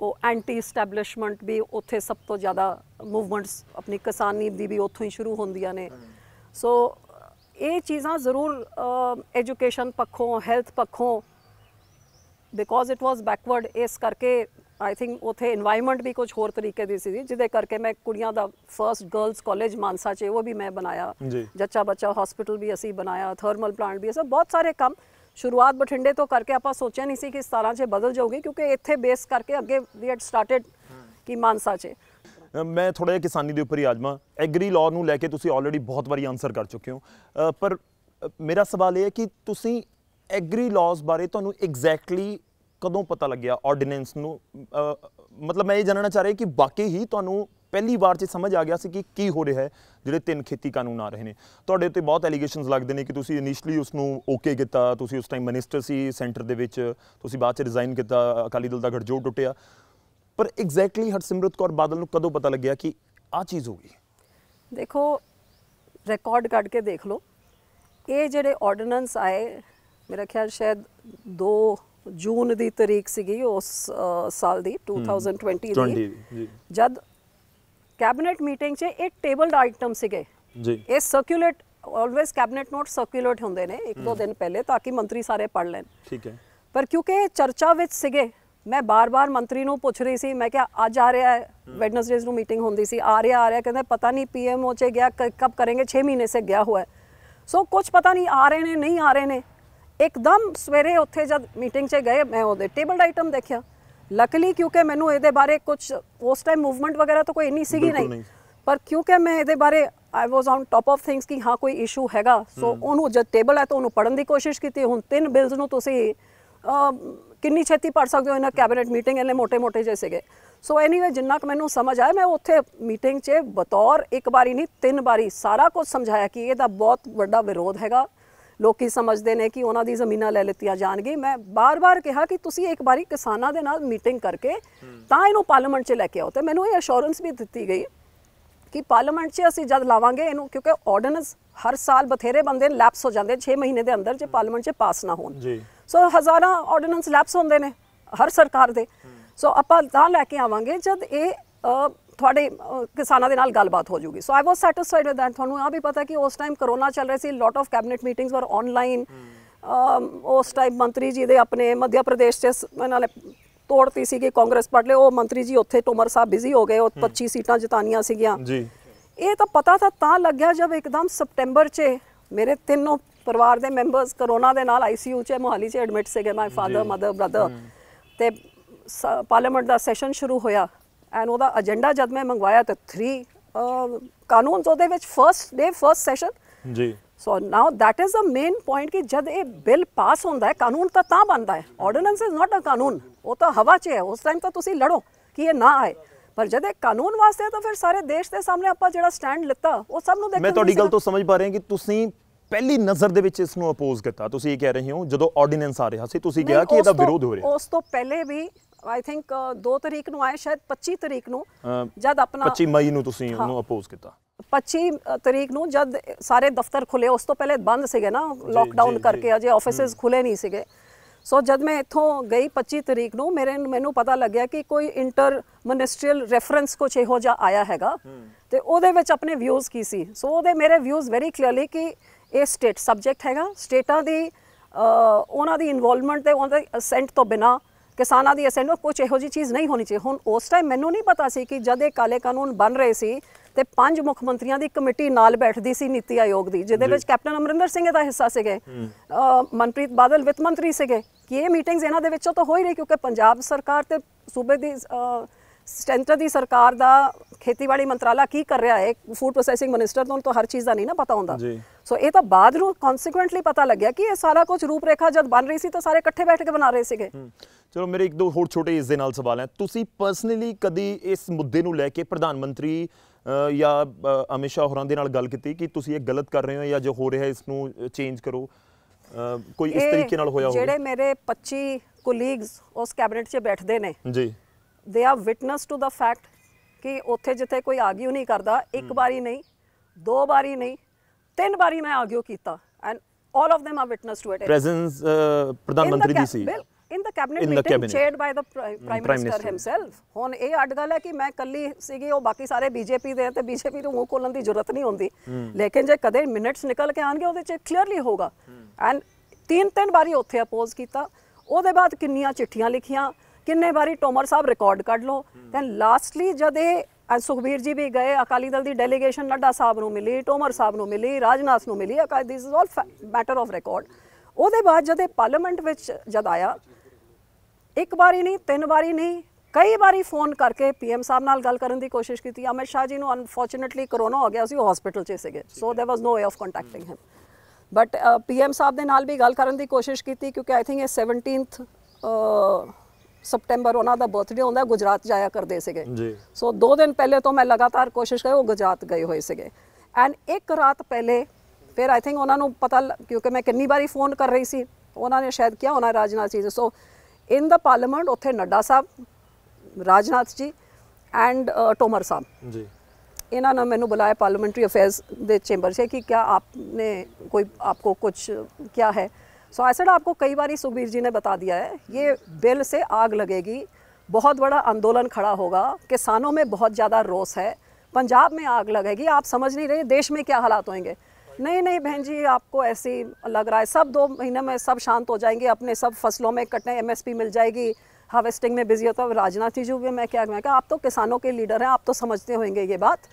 ਉਹ ਐਂਟੀ ਸਟੈਬਲਿਸ਼ਮੈਂਟ ਵੀ ਉੱਥੇ ਸਭ ਤੋਂ ਜ਼ਿਆਦਾ ਮੂਵਮੈਂਟਸ ਆਪਣੀ ਕਿਸਾਨੀ ਦੀ ਵੀ ਉੱਥੋਂ ਹੀ ਸ਼ੁਰੂ ਹੁੰਦੀਆਂ ਨੇ ਸੋ ਇਹ ਚੀਜ਼ਾਂ ਜ਼ਰੂਰ ਐਜੂਕੇਸ਼ਨ ਪੱਖੋਂ ਹੈਲਥ ਪੱਖੋਂ ਬਿਕੋਜ਼ ਇਟ ਵਾਸ ਬੈਕਵਰਡ ਇਸ ਕਰਕੇ ਆਈ ਥਿੰਕ ਉਥੇ এনवायरमेंट ਵੀ ਕੁਝ ਹੋਰ ਤਰੀਕੇ ਦੀ ਸੀ ਜਿਹਦੇ ਕਰਕੇ ਮੈਂ ਕੁੜੀਆਂ ਦਾ ਫਰਸਟ ਗਰਲਸ ਕਾਲਜ ਮਾਨਸਾ ਚ ਉਹ ਵੀ ਮੈਂ ਬਣਾਇਆ ਜੱਚਾ ਬੱਚਾ ਹਸਪੀਟਲ ਵੀ ਅਸੀਂ ਬਣਾਇਆ ਥਰਮਲ ਪਲਾਂਟ ਵੀ ਸਭ ਬਹੁਤ ਸਾਰੇ ਕੰਮ ਸ਼ੁਰੂਆਤ ਬਠਿੰਡੇ ਤੋਂ ਕਰਕੇ ਆਪਾਂ ਸੋਚਿਆ ਨਹੀਂ ਸੀ ਕਿ ਇਸ ਜੇ 'ਚ ਬਦਲ ਜਾਊਗੀ ਕਿਉਂਕਿ ਇੱਥੇ ਬੇਸ ਕਰਕੇ ਅੱਗੇ ਵੀ ਹੈਡ ਸਟਾਰਟਡ ਕਿ ਮਾਨਸਾ 'ਚ ਮੈਂ ਥੋੜਾ ਜਿਹਾ ਕਿਸਾਨੀ ਦੇ ਉੱਪਰ ਹੀ ਆਜਮਾ ਐਗਰੀ ਲਾਅ ਨੂੰ ਲੈ ਕੇ ਤੁਸੀਂ ਆਲਰੇਡੀ ਬਹੁਤ ਵਾਰੀ ਆਨਸਰ ਕਰ ਚੁੱਕੇ ਹੋ ਪਰ ਮੇਰਾ ਸਵਾਲ ਇਹ ਹੈ ਕਿ ਤੁਸੀਂ ਐਗਰੀ ਲਾਅਸ ਬਾਰੇ ਤੁਹਾਨੂੰ ਐਗਜ਼ੈਕਟਲੀ ਕਦੋਂ ਪਤਾ ਲੱਗਿਆ ਆਰਡੀਨੈਂਸ ਨੂੰ ਮਤਲਬ ਮੈਂ ਇਹ ਜਾਣਨਾ ਚਾਹ ਰਿਹਾ ਕਿ ਬਾਕੀ ਹੀ ਤੁਹਾਨੂੰ ਪਹਿਲੀ ਵਾਰ 'ਚ ਸਮਝ ਆ ਗਿਆ ਸੀ ਕਿ ਕੀ ਹੋ ਰਿਹਾ ਹੈ ਜਿਹੜੇ ਤਿੰਨ ਖੇਤੀ ਕਾਨੂੰਨ ਆ ਰਹੇ ਨੇ ਤੁਹਾਡੇ ਉੱਤੇ ਬਹੁਤ ਐਲੀਗੇਸ਼ਨਸ ਲੱਗਦੇ ਨੇ ਕਿ ਤੁਸੀਂ ਇਨੀਸ਼ੀਅਲੀ ਉਸ ਨੂੰ ਓਕੇ ਕੀਤਾ ਤੁਸੀਂ ਉਸ ਟਾਈਮ ਮਿਨਿਸਟਰ ਸੀ ਸੈਂਟਰ ਦੇ ਵਿੱਚ ਤੁਸੀਂ ਬਾਅਦ 'ਚ ਰਿਜ਼ਾਈਨ ਕੀਤਾ ਅਕਾਲੀ ਦਲ ਦਾ ਗੜਜੋੜ ਟੁੱਟਿਆ ਪਰ ਐਗਜ਼ੈਕਟਲੀ ਹਰਸਿਮਰਤ ਕੌਰ ਬਾਦਲ ਨੂੰ ਕਦੋਂ ਪਤਾ ਲੱਗਿਆ ਕਿ ਆ ਚੀਜ਼ ਹੋ ਗਈ ਦੇਖੋ ਰਿਕਾਰਡ ਕੱਢ ਕੇ ਦੇਖ ਲਓ ਇਹ ਜਿਹੜੇ ਆਰਡੀਨੈਂਸ ਆਏ ਮੇਰਾ ਖਿਆਲ ਸ਼ਾਇਦ 2 ਜੂਨ ਦੀ ਤਾਰੀਖ ਸੀਗੀ ਉਸ ਸਾਲ ਦੀ 2020 ਦੀ ਜਦ ਕੈਬਨਿਟ ਮੀਟਿੰਗ 'ਚ ਟੇਬਲ ਟੇਬਲਡ ਆਈਟਮ ਸੀਗੇ ਜੀ ਇਹ circulate always cabinet note circulate ਹੁੰਦੇ ਨੇ ਇੱਕ ਦੋ ਦਿਨ ਪਹਿਲੇ ਤਾਂ ਕਿ ਮੰਤਰੀ ਸਾਰੇ ਪੜ ਲੈਣ ਠੀਕ ਹੈ ਪਰ ਕਿਉਂਕਿ ਚਰਚਾ ਵਿੱਚ ਸੀਗੇ ਮੈਂ ਬਾਰ-ਬਾਰ ਮੰਤਰੀ ਨੂੰ ਪੁੱਛ ਰਹੀ ਸੀ ਮੈਂ ਕਿਹਾ ਅੱਜ ਆ ਰਿਹਾ ਹੈ ਵੈਡਨਸਡੇਸ ਨੂੰ ਮੀਟਿੰਗ ਹੁੰਦੀ ਸੀ ਆ ਰਿਹਾ ਆ ਰਿਹਾ ਕਹਿੰਦੇ ਪਤਾ ਨਹੀਂ ਪੀਐਮਓ ਚ ਗਿਆ ਕਬ ਕਰेंगे 6 ਮਹੀਨੇ ਸੇ ਗਿਆ ਹੋਇਆ ਸੋ ਕੁਝ ਪਤਾ ਨਹੀਂ ਆ ਰਹੇ ਨੇ ਨਹੀਂ ਆ ਰਹੇ ਨੇ ਇੱਕਦਮ ਸਵੇਰੇ ਉੱਥੇ ਜਦ ਮੀਟਿੰਗ 'ਚ ਗਏ ਮੈਂ ਉਹਦੇ ਟੇਬਲ ਆਈਟਮ ਦੇਖਿਆ ਲੱਕਲੀ ਕਿਉਂਕਿ ਮੈਨੂੰ ਇਹਦੇ ਬਾਰੇ ਕੁਝ ਉਸ ਟਾਈਮ ਮੂਵਮੈਂਟ ਵਗੈਰਾ ਤਾਂ ਕੋਈ ਨਹੀਂ ਸੀਗੀ ਨਹੀਂ ਪਰ ਕਿਉਂਕਿ ਮੈਂ ਇਹਦੇ ਬਾਰੇ I was on top of things ਕਿ ਹਾਂ ਕੋਈ ਇਸ਼ੂ ਹੈਗਾ ਸੋ ਉਹਨੂੰ ਜਦ ਟੇਬਲ ਹੈ ਤਾਂ ਉਹਨੂੰ ਪੜਨ ਦੀ ਕੋਸ਼ਿਸ਼ ਕੀਤੀ ਹੁਣ ਤਿੰਨ ਬਿਲਸ ਨੂੰ ਤੁਸੀਂ ਕਿੰਨੀ ਛੇਤੀ ਪੜ ਸਕਦੇ ਹੋ ਇਹਨਾਂ ਕੈਬਨਿਟ ਮੀਟਿੰਗ ਇਹਨੇ ਮੋٹے-ਮੋٹے ਜੇ ਸੀਗੇ ਸੋ ਐਨੀਵੇ ਜਿੰਨਾ ਕਿ ਮੈਨੂੰ ਸਮਝ ਆਇਆ ਮੈਂ ਉੱਥੇ ਮੀਟਿੰਗ 'ਚ ਬਤੌਰ ਇੱਕ ਵਾਰੀ ਨਹੀਂ ਤਿੰਨ ਵਾਰੀ ਸਾਰਾ ਕੁਝ ਸਮਝਾਇਆ ਕਿ ਇਹਦਾ ਬਹੁਤ ਵੱਡਾ ਵਿਰੋਧ ਹੈਗਾ ਲੋਕੀ ਸਮਝਦੇ ਨੇ ਕਿ ਉਹਨਾਂ ਦੀ ਜ਼ਮੀਨਾਂ ਲੈ ਲਿੱਤੀਆਂ ਜਾਣਗੀਆਂ ਮੈਂ ਬਾਰ-ਬਾਰ ਕਿਹਾ ਕਿ ਤੁਸੀਂ ਇੱਕ ਵਾਰੀ ਕਿਸਾਨਾਂ ਦੇ ਨਾਲ ਮੀਟਿੰਗ ਕਰਕੇ ਤਾਂ ਇਹਨੂੰ ਪਾਰਲੀਮੈਂਟ 'ਚ ਲੈ ਕੇ ਆਓ ਤੇ ਮੈਨੂੰ ਇਹ ਅਸ਼ੋਰੈਂਸ ਵੀ ਦਿੱਤੀ ਗਈ ਕਿ ਪਾਰਲੀਮੈਂਟ 'ਚ ਅਸੀਂ ਜਦ ਲਾਵਾਂਗੇ ਇਹਨੂੰ ਕਿਉਂਕਿ ਆਰਡੀਨੈਂਸ ਹਰ ਸਾਲ ਬਥੇਰੇ ਬੰਦੇ ਲੈਪਸ ਹੋ ਜਾਂਦੇ 6 ਮਹੀਨੇ ਦੇ ਅੰਦਰ ਜੇ ਪਾਰਲੀਮੈਂਟ 'ਚ ਪਾਸ ਨਾ ਹੋਣ ਜੀ ਸੋ ਹਜ਼ਾਰਾਂ ਆਰਡੀਨੈਂਸ ਲੈਪਸ ਹੁੰਦੇ ਨੇ ਹਰ ਸਰਕਾਰ ਦੇ ਸੋ ਆਪਾਂ ਤਾਂ ਲੈ ਕੇ ਆਵਾਂਗੇ ਜਦ ਇਹ ਤੁਹਾਡੇ ਕਿਸਾਨਾਂ ਦੇ ਨਾਲ ਗੱਲਬਾਤ ਹੋ ਜੂਗੀ so I was satisfied with that ਤੁਹਾਨੂੰ ਆ ਵੀ ਪਤਾ ਕਿ ਉਸ ਟਾਈਮ ਕਰੋਨਾ ਚੱਲ ਰਿਹਾ ਸੀ lot of cabinet meetings were online ਉਸ ਟਾਈਮ ਮੰਤਰੀ ਜੀ ਦੇ ਆਪਣੇ ਮੱਧ ਪ੍ਰਦੇਸ਼ ਚ ਨਾਲ ਤੋੜਤੀ ਸੀ ਕਿ ਕਾਂਗਰਸ ਪੜ ਲੈ ਉਹ ਮੰਤਰੀ ਜੀ ਉੱਥੇ ਟੋਮਰ ਸਾਹਿਬ ਬਿਜ਼ੀ ਹੋ ਗਏ ਉਹ 25 ਸੀਟਾਂ ਜਿਤਾਨੀਆਂ ਸੀਗੀਆਂ ਜੀ ਇਹ ਤਾਂ ਪਤਾ ਤਾਂ ਤਾਂ ਲੱਗਿਆ ਜਦ ਇੱਕਦਮ ਸਪਟੈਂਬਰ 'ਚ ਮੇਰੇ ਤਿੰਨੋਂ ਪਰਿਵਾਰ ਦੇ ਮੈਂਬਰਸ ਕਰੋਨਾ ਦੇ ਨਾਲ ਆਈਸੀਯੂ 'ਚ ਮੋਹਾਲੀ 'ਚ ਐਡਮਿਟ ਸੀਗੇ ਮਾਈ ਫਾਦਰ ਮਦਰ ਬ੍ਰਦਰ ਤੇ ਪਾਰਲੀਮੈਂਟ ਦਾ ਸੈਸ਼ਨ ਸ਼ੁਰੂ ਹੋਇਆ ਐਂਡ ਉਹਦਾ ਅਜੰਡਾ ਜਦ ਮੈਂ ਮੰਗਵਾਇਆ ਤਾਂ 3 ਕਾਨੂੰਨ ਉਹਦੇ ਵਿੱਚ ਫਰਸਟ ਡੇ ਫਰਸਟ ਸੈਸ਼ਨ ਜੀ so now that is a main point ਕਿ ਜਦ ਇਹ ਬਿੱਲ ਪਾਸ ਹੁੰਦਾ ਹੈ ਕਾਨੂੰਨ ਤਾਂ ਤਾਂ ਬਣਦਾ ਹੈ ਆਰਡੀਨੈਂਸ ਇਜ਼ ਨਾਟ ਅ ਕਾਨੂੰਨ ਉਹ ਤਾਂ ਹਵਾ 'ਚ ਹੈ ਉਸ ਟਾਈਮ ਤਾਂ ਤੁਸੀਂ ਲੜੋ ਕਿ ਇਹ ਨਾ ਆਏ ਪਰ ਜਦ ਇਹ ਕਾਨੂੰਨ ਵਾਸਤੇ ਤਾਂ ਫਿਰ ਸਾਰੇ ਦੇਸ਼ ਦੇ ਸਾਹਮਣੇ ਆਪਾਂ ਜਿਹੜਾ ਸਟੈਂਡ ਲਿੱਤਾ ਉਹ ਸਭ ਨੂੰ ਦੇਖਣ ਮੈਂ ਤੁਹਾਡੀ ਗੱਲ ਤੋਂ ਸਮਝ ਪਾ ਰਿਹਾ ਕਿ ਤੁਸੀਂ ਪਹਿਲੀ ਨਜ਼ਰ ਦੇ ਵਿੱਚ ਇਸ ਨੂੰ ਅਪੋਜ਼ ਕੀਤਾ ਤੁਸੀਂ ਇਹ ਕਹਿ ਰਹੇ ਹੋ ਜਦੋਂ ਆਰਡੀਨੈਂਸ ਆ ਰਿਹਾ ਸੀ ਤੁਸੀਂ ਕਿਹਾ ਕਿ ਇਹਦਾ ਵਿਰੋਧ ਹੋ ਰਿਹਾ ਉਸ ਤੋਂ ਪਹਿਲੇ ਵੀ ਆਈ ਥਿੰਕ 2 ਤਰੀਕ ਨੂੰ ਆਏ ਸ਼ਾਇਦ 25 ਤਰੀਕ ਨੂੰ ਜਦ ਆਪਣਾ 25 ਮਈ ਨੂੰ ਤੁਸੀਂ ਉਹਨੂੰ ਅਪੋਜ਼ ਕੀਤਾ 25 ਤਰੀਕ ਨੂੰ ਜਦ ਸਾਰੇ ਦਫ਼ਤਰ ਖੁੱਲੇ ਉਸ ਤੋਂ ਪਹਿਲੇ ਬੰਦ ਸੀਗੇ ਨਾ ਲਾਕਡਾਊਨ ਕਰਕੇ ਅਜੇ ਆਫਿਸਸ ਖੁੱਲੇ ਨਹੀਂ ਸੀਗੇ ਸੋ ਜਦ ਮੈਂ ਇੱਥੋਂ ਗਈ 25 ਤਰੀਕ ਨੂੰ ਮੇਰੇ ਮੈਨੂੰ ਪਤਾ ਲੱਗਿਆ ਕਿ ਕੋਈ ਇੰਟਰ ਮਿਨਿਸਟਰੀਅਲ ਰੈਫਰੈਂਸ ਕੁਝ ਇਹੋ ਜਿਹਾ ਆਇਆ ਹੈਗਾ ਤੇ ਉਹਦੇ ਵਿੱਚ ਆਪਣੇ ਵਿਊਜ਼ ਕੀ ਸੀ ਸੋ ਉਹਦੇ ਮੇਰੇ ਵਿਊਜ਼ ਵੈਰੀ ਕਲੀਅਰਲੀ ਕਿ ਇਹ ਸਟੇਟ ਸਬਜੈਕਟ ਹੈਗਾ ਸਟੇਟਾਂ ਦੀ ਉਹਨਾਂ ਦੀ ਇਨਵੋਲਵਮੈਂਟ ਤੇ ਉਹਨਾਂ ਦੇ ਅਸੈਂਟ ਤੋਂ ਬਿਨਾ ਕਿਸਾਨਾਂ ਦੀ ਅਸੈਂਡ ਨੂੰ ਕੁਝ ਇਹੋ ਜੀ ਚੀਜ਼ ਨਹੀਂ ਹੋਣੀ ਚਾਹੀਦੀ ਹੁਣ ਉਸ ਟਾਈਮ ਮੈਨੂੰ ਨਹੀਂ ਪਤਾ ਸੀ ਕਿ ਜਦ ਇਹ ਕਾਲੇ ਕਾਨੂੰਨ ਬਣ ਰਹੇ ਸੀ ਤੇ ਪੰਜ ਮੁੱਖ ਮੰਤਰੀਆਂ ਦੀ ਕਮੇਟੀ ਨਾਲ ਬੈਠਦੀ ਸੀ ਨੀਤੀ ਆਯੋਗ ਦੀ ਜਿਹਦੇ ਵਿੱਚ ਕੈਪਟਨ ਅਮਰਿੰਦਰ ਸਿੰਘ ਦਾ ਹਿੱਸਾ ਸੀਗੇ ਮਨਪ੍ਰੀਤ ਬਾਦਲ ਵਿੱਤ ਮੰਤਰੀ ਸੀਗੇ ਕਿ ਇਹ ਮੀਟਿੰਗਸ ਇਹਨਾਂ ਦੇ ਵਿੱਚੋਂ ਤਾਂ ਹੋ ਹੀ ਰਹੀ ਕਿਉਂਕਿ ਪੰਜਾਬ ਸਰਕਾਰ ਤੇ ਸੂਬੇ ਦੀ ਸੈਂਟਰ ਦੀ ਸਰਕਾਰ ਦਾ ਖੇਤੀਬਾੜੀ ਮੰਤਰਾਲਾ ਕੀ ਕਰ ਰਿਹਾ ਹੈ ਫੂਡ ਪ੍ਰੋਸੈਸਿੰਗ ਮਿਨਿਸਟਰ ਤੋਂ ਤਾਂ ਹਰ ਚੀਜ਼ ਦਾ ਨਹੀਂ ਨਾ ਪਤਾ ਹੁੰਦਾ ਸੋ ਇਹ ਤਾਂ ਬਾਅਦ ਨੂੰ ਕਨਸੀਕੁਐਂਟਲੀ ਪਤਾ ਲੱਗਿਆ ਕਿ ਇਹ ਸਾਰਾ ਕੁਝ ਰੂਪਰੇਖਾ ਜਦ ਬਣ ਰਹੀ ਸੀ ਤਾਂ ਸਾਰੇ ਇਕੱਠੇ ਬੈਠ ਕੇ ਬਣਾ ਰਹੇ ਸੀਗੇ ਚਲੋ ਮੇਰੇ ਇੱਕ ਦੋ ਹੋਰ ਛੋਟੇ ਇਸ ਦੇ ਨਾਲ ਸਵਾਲ ਹੈ ਤੁਸੀਂ ਪਰਸਨਲੀ ਕਦੀ ਇਸ ਮੁੱਦੇ ਨੂੰ ਲੈ ਕੇ ਪ੍ਰਧਾਨ ਮੰਤਰੀ ਜਾਂ ਅਮਿਤ ਹੋਰਾਂ ਦੇ ਨਾਲ ਗੱਲ ਕੀਤੀ ਕਿ ਤੁਸੀਂ ਇਹ ਗਲਤ ਕਰ ਰਹੇ ਹੋ ਜਾਂ ਜੋ ਹੋ ਰਿਹਾ ਇਸ ਨੂੰ ਚੇਂਜ ਕਰੋ ਕੋਈ ਇਸ ਤਰੀਕੇ ਨਾਲ ਹੋਇਆ ਹੋਵੇ ਜਿਹੜੇ ਮੇਰੇ 25 ਕੋਲੀਗਸ ਉਸ ਕੈਬਨਿਟ 'ਚ ਬੈਠਦੇ ਨੇ ਜੀ ਦੇ ਆ ਵਿਟਨੈਸ ਟੂ ਦਾ ਫੈਕਟ ਕਿ ਉੱਥੇ ਜਿੱਥੇ ਕੋਈ ਆਗਿਓ ਨਹੀਂ ਕਰਦਾ ਇੱਕ ਵਾਰੀ ਨਹੀਂ ਦੋ ਵਾਰੀ ਨਹੀਂ ਤਿੰਨ ਵਾਰੀ ਮੈਂ ਆਗਿਓ ਕੀਤਾ ਐਂਡ ਆਲ ਆਫ them ਆ ਵਿਟਨੈਸ ਟੂ ਇਟ ਪ੍ਰੈਜ਼ੈਂਸ ਪ੍ਰਧਾਨ ਮੰਤਰੀ ਦੀ ਸੀ in the cabinet meeting chaired by the prime minister himself ਹੁਣ ਇਹ ਅੱਡ ਗੱਲ ਹੈ ਕਿ ਮੈਂ ਕੱਲੀ ਸੀਗੀ ਉਹ ਬਾਕੀ ਸਾਰੇ ਬੀਜੇਪੀ ਦੇ ਤੇ ਬੀਜੇਪੀ ਨੂੰ ਮੂੰਹ ਖੋਲਣ ਦੀ ਜ਼ਰੂਰਤ ਨਹੀਂ ਹੁੰਦੀ ਲੇਕਿਨ ਜੇ ਕਦੇ ਮਿੰਟਸ ਨਿਕਲ ਕੇ ਆਣਗੇ ਉਹਦੇ ਚ ਕਲੀਅਰਲੀ ਹੋਗਾ ਐਂਡ ਤਿੰਨ ਤਿੰਨ ਵਾਰੀ ਉੱਥੇ ਅਪੋਜ਼ ਕੀਤਾ ਉਹਦੇ ਬਾਅਦ ਕਿੰਨੀਆਂ ਚਿੱਠੀਆਂ ਲਿਖੀਆਂ ਕਿੰਨੇ ਵਾਰੀ ਟੋਮਰ ਸਾਹਿਬ ਰਿਕਾਰਡ ਕੱਢ ਲੋ ਦੈਨ ਲਾਸਟਲੀ ਜਦ ਇਹ ਸੁਖਬੀਰ ਜੀ ਵੀ ਗਏ ਅਕਾਲੀ ਦਲ ਦੀ ਡੈਲੀਗੇਸ਼ਨ ਨੱਡਾ ਸਾਹਿਬ ਨੂੰ ਮਿਲੀ ਟੋਮਰ ਸਾਹਿਬ ਨੂੰ ਮਿਲੀ ਰਾਜਨਾਥ ਨੂੰ ਮਿਲੀ Akali this is all matter of record ਉਹਦੇ ਬਾਅਦ ਜਦ ਇਹ ਪਾਰਲੀਮੈਂਟ ਵਿੱਚ ਜਦ ਆਇਆ ਇੱਕ ਵਾਰੀ ਨਹੀਂ ਤਿੰਨ ਵਾਰੀ ਨਹੀਂ ਕਈ ਵਾਰੀ ਫੋਨ ਕਰਕੇ ਪੀਐਮ ਸਾਹਿਬ ਨਾਲ ਗੱਲ ਕਰਨ ਦੀ ਕੋਸ਼ਿਸ਼ ਕੀਤੀ ਅਮਿਤ ਸ਼ਾਹ ਜੀ ਨੂੰ ਅਨਫੋਰਚੂਨੇਟਲੀ ਕਰੋਨਾ ਹੋ ਗਿਆ ਸੀ ਉਹ ਹਸਪੀਟਲ 'ਚ ਸੀਗੇ so there was no way of contacting him but PM ਸਾਹਿਬ ਦੇ ਨਾਲ ਵੀ ਗੱਲ ਕਰਨ ਦੀ ਕੋਸ਼ਿਸ਼ ਕੀਤੀ ਕਿਉਂਕਿ ਆਈ ਥਿੰਕ ਇਹ 17th ਸਪਟੈਂਬਰ ਉਹਨਾਂ ਦਾ ਬਰਥਡੇ ਹੁੰਦਾ ਗੁਜਰਾਤ ਜਾਇਆ ਕਰਦੇ ਸੀਗੇ ਜੀ ਸੋ ਦੋ ਦਿਨ ਪਹਿਲੇ ਤੋਂ ਮੈਂ ਲਗਾਤਾਰ ਕੋਸ਼ਿਸ਼ ਕਰ ਉਹ ਗੁਜਰਾਤ ਗਏ ਹੋਏ ਸੀਗੇ ਐਂਡ ਇੱਕ ਰਾਤ ਪਹਿਲੇ ਫਿਰ ਆਈ ਥਿੰਕ ਉਹਨਾਂ ਨੂੰ ਪਤਾ ਕਿਉਂਕਿ ਮੈਂ ਕਿੰਨੀ ਵਾਰੀ ਫੋਨ ਕਰ ਰਹੀ ਸੀ ਉਹਨਾਂ ਨੇ ਸ਼ਾਇਦ ਕਿਹਾ ਉਹਨਾਂ ਰਾਜਨਾਥ ਜੀ ਸੋ ਇਨ ਦਾ ਪਾਰਲੀਮੈਂਟ ਉੱਥੇ ਨੱਡਾ ਸਾਹਿਬ ਰਾਜਨਾਥ ਜੀ ਐਂਡ ਟੋਮਰ ਸਾਹਿਬ ਜੀ ਇਹਨਾਂ ਨੇ ਮੈਨੂੰ ਬੁਲਾਇਆ ਪਾਰਲੀਮੈਂਟਰੀ ਅਫੇਅਰਸ ਦੇ ਚੈਂਬਰ 'ਚ ਕਿ ਕਿਆ ਆਪਨੇ ਕੋਈ ਆਪਕੋ ਕੁਝ ਕਿਆ ਹੈ सो so, आपको कई बार सुखबीर जी ने बता दिया है ये बिल से आग लगेगी बहुत बड़ा आंदोलन खड़ा होगा किसानों में बहुत ज़्यादा रोस है पंजाब में आग लगेगी आप समझ नहीं रहे देश में क्या हालात होंगे नहीं नहीं बहन जी आपको ऐसे लग रहा है सब दो महीने में सब शांत हो जाएंगे अपने सब फसलों में कटने एमएसपी मिल जाएगी हार्वेस्टिंग में बिजी होता है राजनाथ जी भी मैं क्या मैं क्या आप तो किसानों के लीडर हैं आप तो समझते होंगे ये बात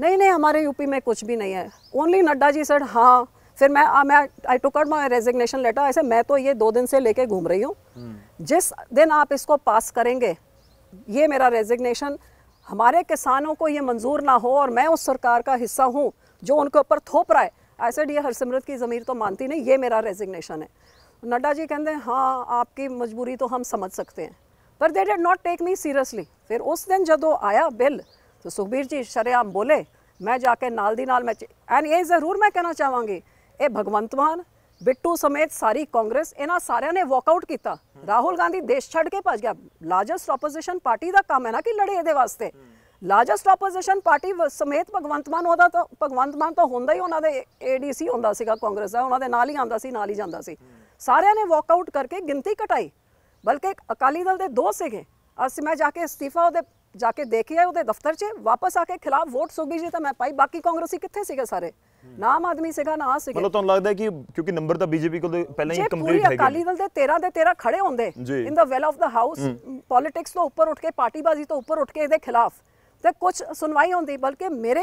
नहीं नहीं हमारे यूपी में कुछ भी नहीं है ओनली नड्डा जी सर हाँ फिर मैं आ, मैं I took out my resignation letter ऐसे मैं तो ये दो दिन से लेके घूम रही हूँ हम्म। जिस दिन आप इसको पास करेंगे ये मेरा रेजिग्नेशन हमारे किसानों को ये मंजूर ना हो और मैं उस सरकार का हिस्सा हूँ जो उनके ऊपर थोप रहा है ऐसे डी हरसिमरत की ज़मीर तो मानती नहीं ये मेरा रेजिग्नेशन है नड्डा जी कहते हैं हाँ आपकी मजबूरी तो हम समझ सकते हैं पर they did not take me seriously फिर उस दिन जब आया बिल तो सुखबीर जी शरेआम बोले मैं जाके नाल दी नाल मैं एंड ये ज़रूर मैं कहना चाहूँगी ਇਹ ਭਗਵੰਤ ਮਾਨ ਬਿੱਟੂ ਸਮੇਤ ਸਾਰੀ ਕਾਂਗਰਸ ਇਹਨਾਂ ਸਾਰਿਆਂ ਨੇ ਵਾਕਆਊਟ ਕੀਤਾ ਰਾਹੁਲ ਗਾਂਧੀ ਦੇਸ਼ ਛੱਡ ਕੇ ਭੱਜ ਗਿਆ ਲਾਰਜੈਸਟ ਆਪੋਜੀਸ਼ਨ ਪਾਰਟੀ ਦਾ ਕੰਮ ਹੈ ਨਾ ਕਿ ਲੜੇ ਇਹਦੇ ਵਾਸਤੇ ਲਾਰਜੈਸਟ ਆਪੋਜੀਸ਼ਨ ਪਾਰਟੀ ਸਮੇਤ ਭਗਵੰਤ ਮਾਨ ਉਹਦਾ ਤਾਂ ਭਗਵੰਤ ਮਾਨ ਤਾਂ ਹੁੰਦਾ ਹੀ ਉਹਨਾਂ ਦੇ ਏਡੀਸੀ ਹੁੰਦਾ ਸੀਗਾ ਕਾਂਗਰਸ ਦਾ ਉਹਨਾਂ ਦੇ ਨਾਲ ਹੀ ਆਂਦਾ ਸੀ ਨਾਲ ਹੀ ਜਾਂਦਾ ਸੀ ਸਾਰਿਆਂ ਨੇ ਵਾਕਆਊਟ ਕਰਕੇ ਗਿਣਤੀ ਘਟਾਈ ਬਲਕਿ ਅਕਾਲੀ ਦਲ ਦੇ ਦੋ ਸੀਗੇ ਅਸੀਂ ਮੈਂ ਜਾ ਕੇ ਅਸਤੀਫਾ ਉਹਦੇ ਜਾ ਕੇ ਦੇਖਿਆ ਉਹਦੇ ਦਫ਼ਤਰ 'ਚ ਵਾਪਸ ਆ ਕੇ ਖਿਲਾਫ ਵੋਟ ਸੋਗੀ ਜੀ ਤਾਂ ਮੈਂ ਪਾਈ ਬਾਕੀ ਕਾਂਗਰਸੀ ਕਿੱਥੇ ਸੀਗੇ ਸਾਰੇ ਨਾਮ ਆਦਮੀ ਸੀਗਾ ਨਾ ਸੀਗਾ ਮਤਲਬ ਤੁਹਾਨੂੰ ਲੱਗਦਾ ਕਿ ਕਿਉਂਕਿ ਨੰਬਰ ਤਾਂ ਬੀਜੇਪੀ ਕੋਲ ਪਹਿਲਾਂ ਹੀ ਕੰਪਲੀਟ ਹੈਗੇ ਅਕਾਲੀ ਦਲ ਦੇ 13 ਦੇ 13 ਖੜੇ ਹੁੰਦੇ in the well of the house politics ਤੋਂ ਉੱਪਰ ਉੱਠ ਕੇ ਪਾਰਟੀਬਾਜ਼ੀ ਤੋਂ ਉੱਪਰ ਉੱਠ ਕੇ ਇਹਦੇ ਖਿਲਾਫ ਤੇ ਕੁਝ ਸੁਣਵਾਈ ਹੁੰਦੀ ਬਲਕਿ ਮੇਰੇ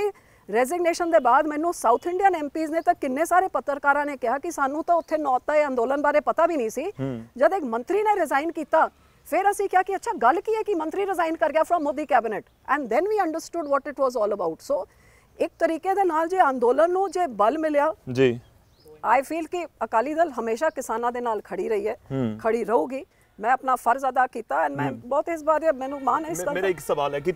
ਰੈਜ਼ਿਗਨੇਸ਼ਨ ਦੇ ਬਾਅਦ ਮੈਨੂੰ ਸਾਊਥ ਇੰਡੀਅਨ ਐਮਪੀਜ਼ ਨੇ ਤਾਂ ਕਿੰਨੇ ਸਾਰੇ ਪੱਤਰਕਾਰਾਂ ਨੇ ਕਿਹਾ ਕਿ ਸਾਨੂੰ ਤਾਂ ਉੱਥੇ ਨੌਤਾ ਇਹ ਅੰਦੋਲਨ ਬਾਰੇ ਪਤਾ ਵੀ ਨਹੀਂ ਸੀ ਜਦ ਇੱਕ ਮੰਤਰੀ ਨੇ ਰਿਜ਼ਾਈਨ ਕੀਤਾ ਫਿਰ ਅਸੀਂ ਕਿਹਾ ਕਿ ਅੱਛਾ ਗੱਲ ਕੀ ਹੈ ਕਿ ਮੰਤਰੀ ਰਿਜ਼ਾਈਨ ਕਰ ਗਿਆ from Modi cabinet and then we understood what it was all about so ਇੱਕ ਤਰੀਕੇ ਦੇ ਨਾਲ ਜੇ ਅੰਦੋਲਨ ਨੂੰ ਜੇ ਬਲ ਮਿਲਿਆ ਜੀ ਆਈ ਫੀਲ ਕਿ ਅਕਾਲੀ ਦਲ ਹਮੇਸ਼ਾ ਕਿਸਾਨਾਂ ਦੇ ਨਾਲ ਖੜੀ ਰਹੀ ਹੈ ਖੜੀ ਰਹੂਗੀ ਮੈਂ ਆਪਣਾ ਫਰਜ਼ ਅਦਾ ਕੀਤਾ ਐਂਡ ਮੈਂ ਬਹੁਤ ਇਸ ਬਾਰੇ ਮੈਨੂੰ ਮਾਨ ਹੈ ਇਸ ਗੱਲ ਮੇਰਾ ਇੱਕ ਸਵਾਲ ਹੈ ਕਿ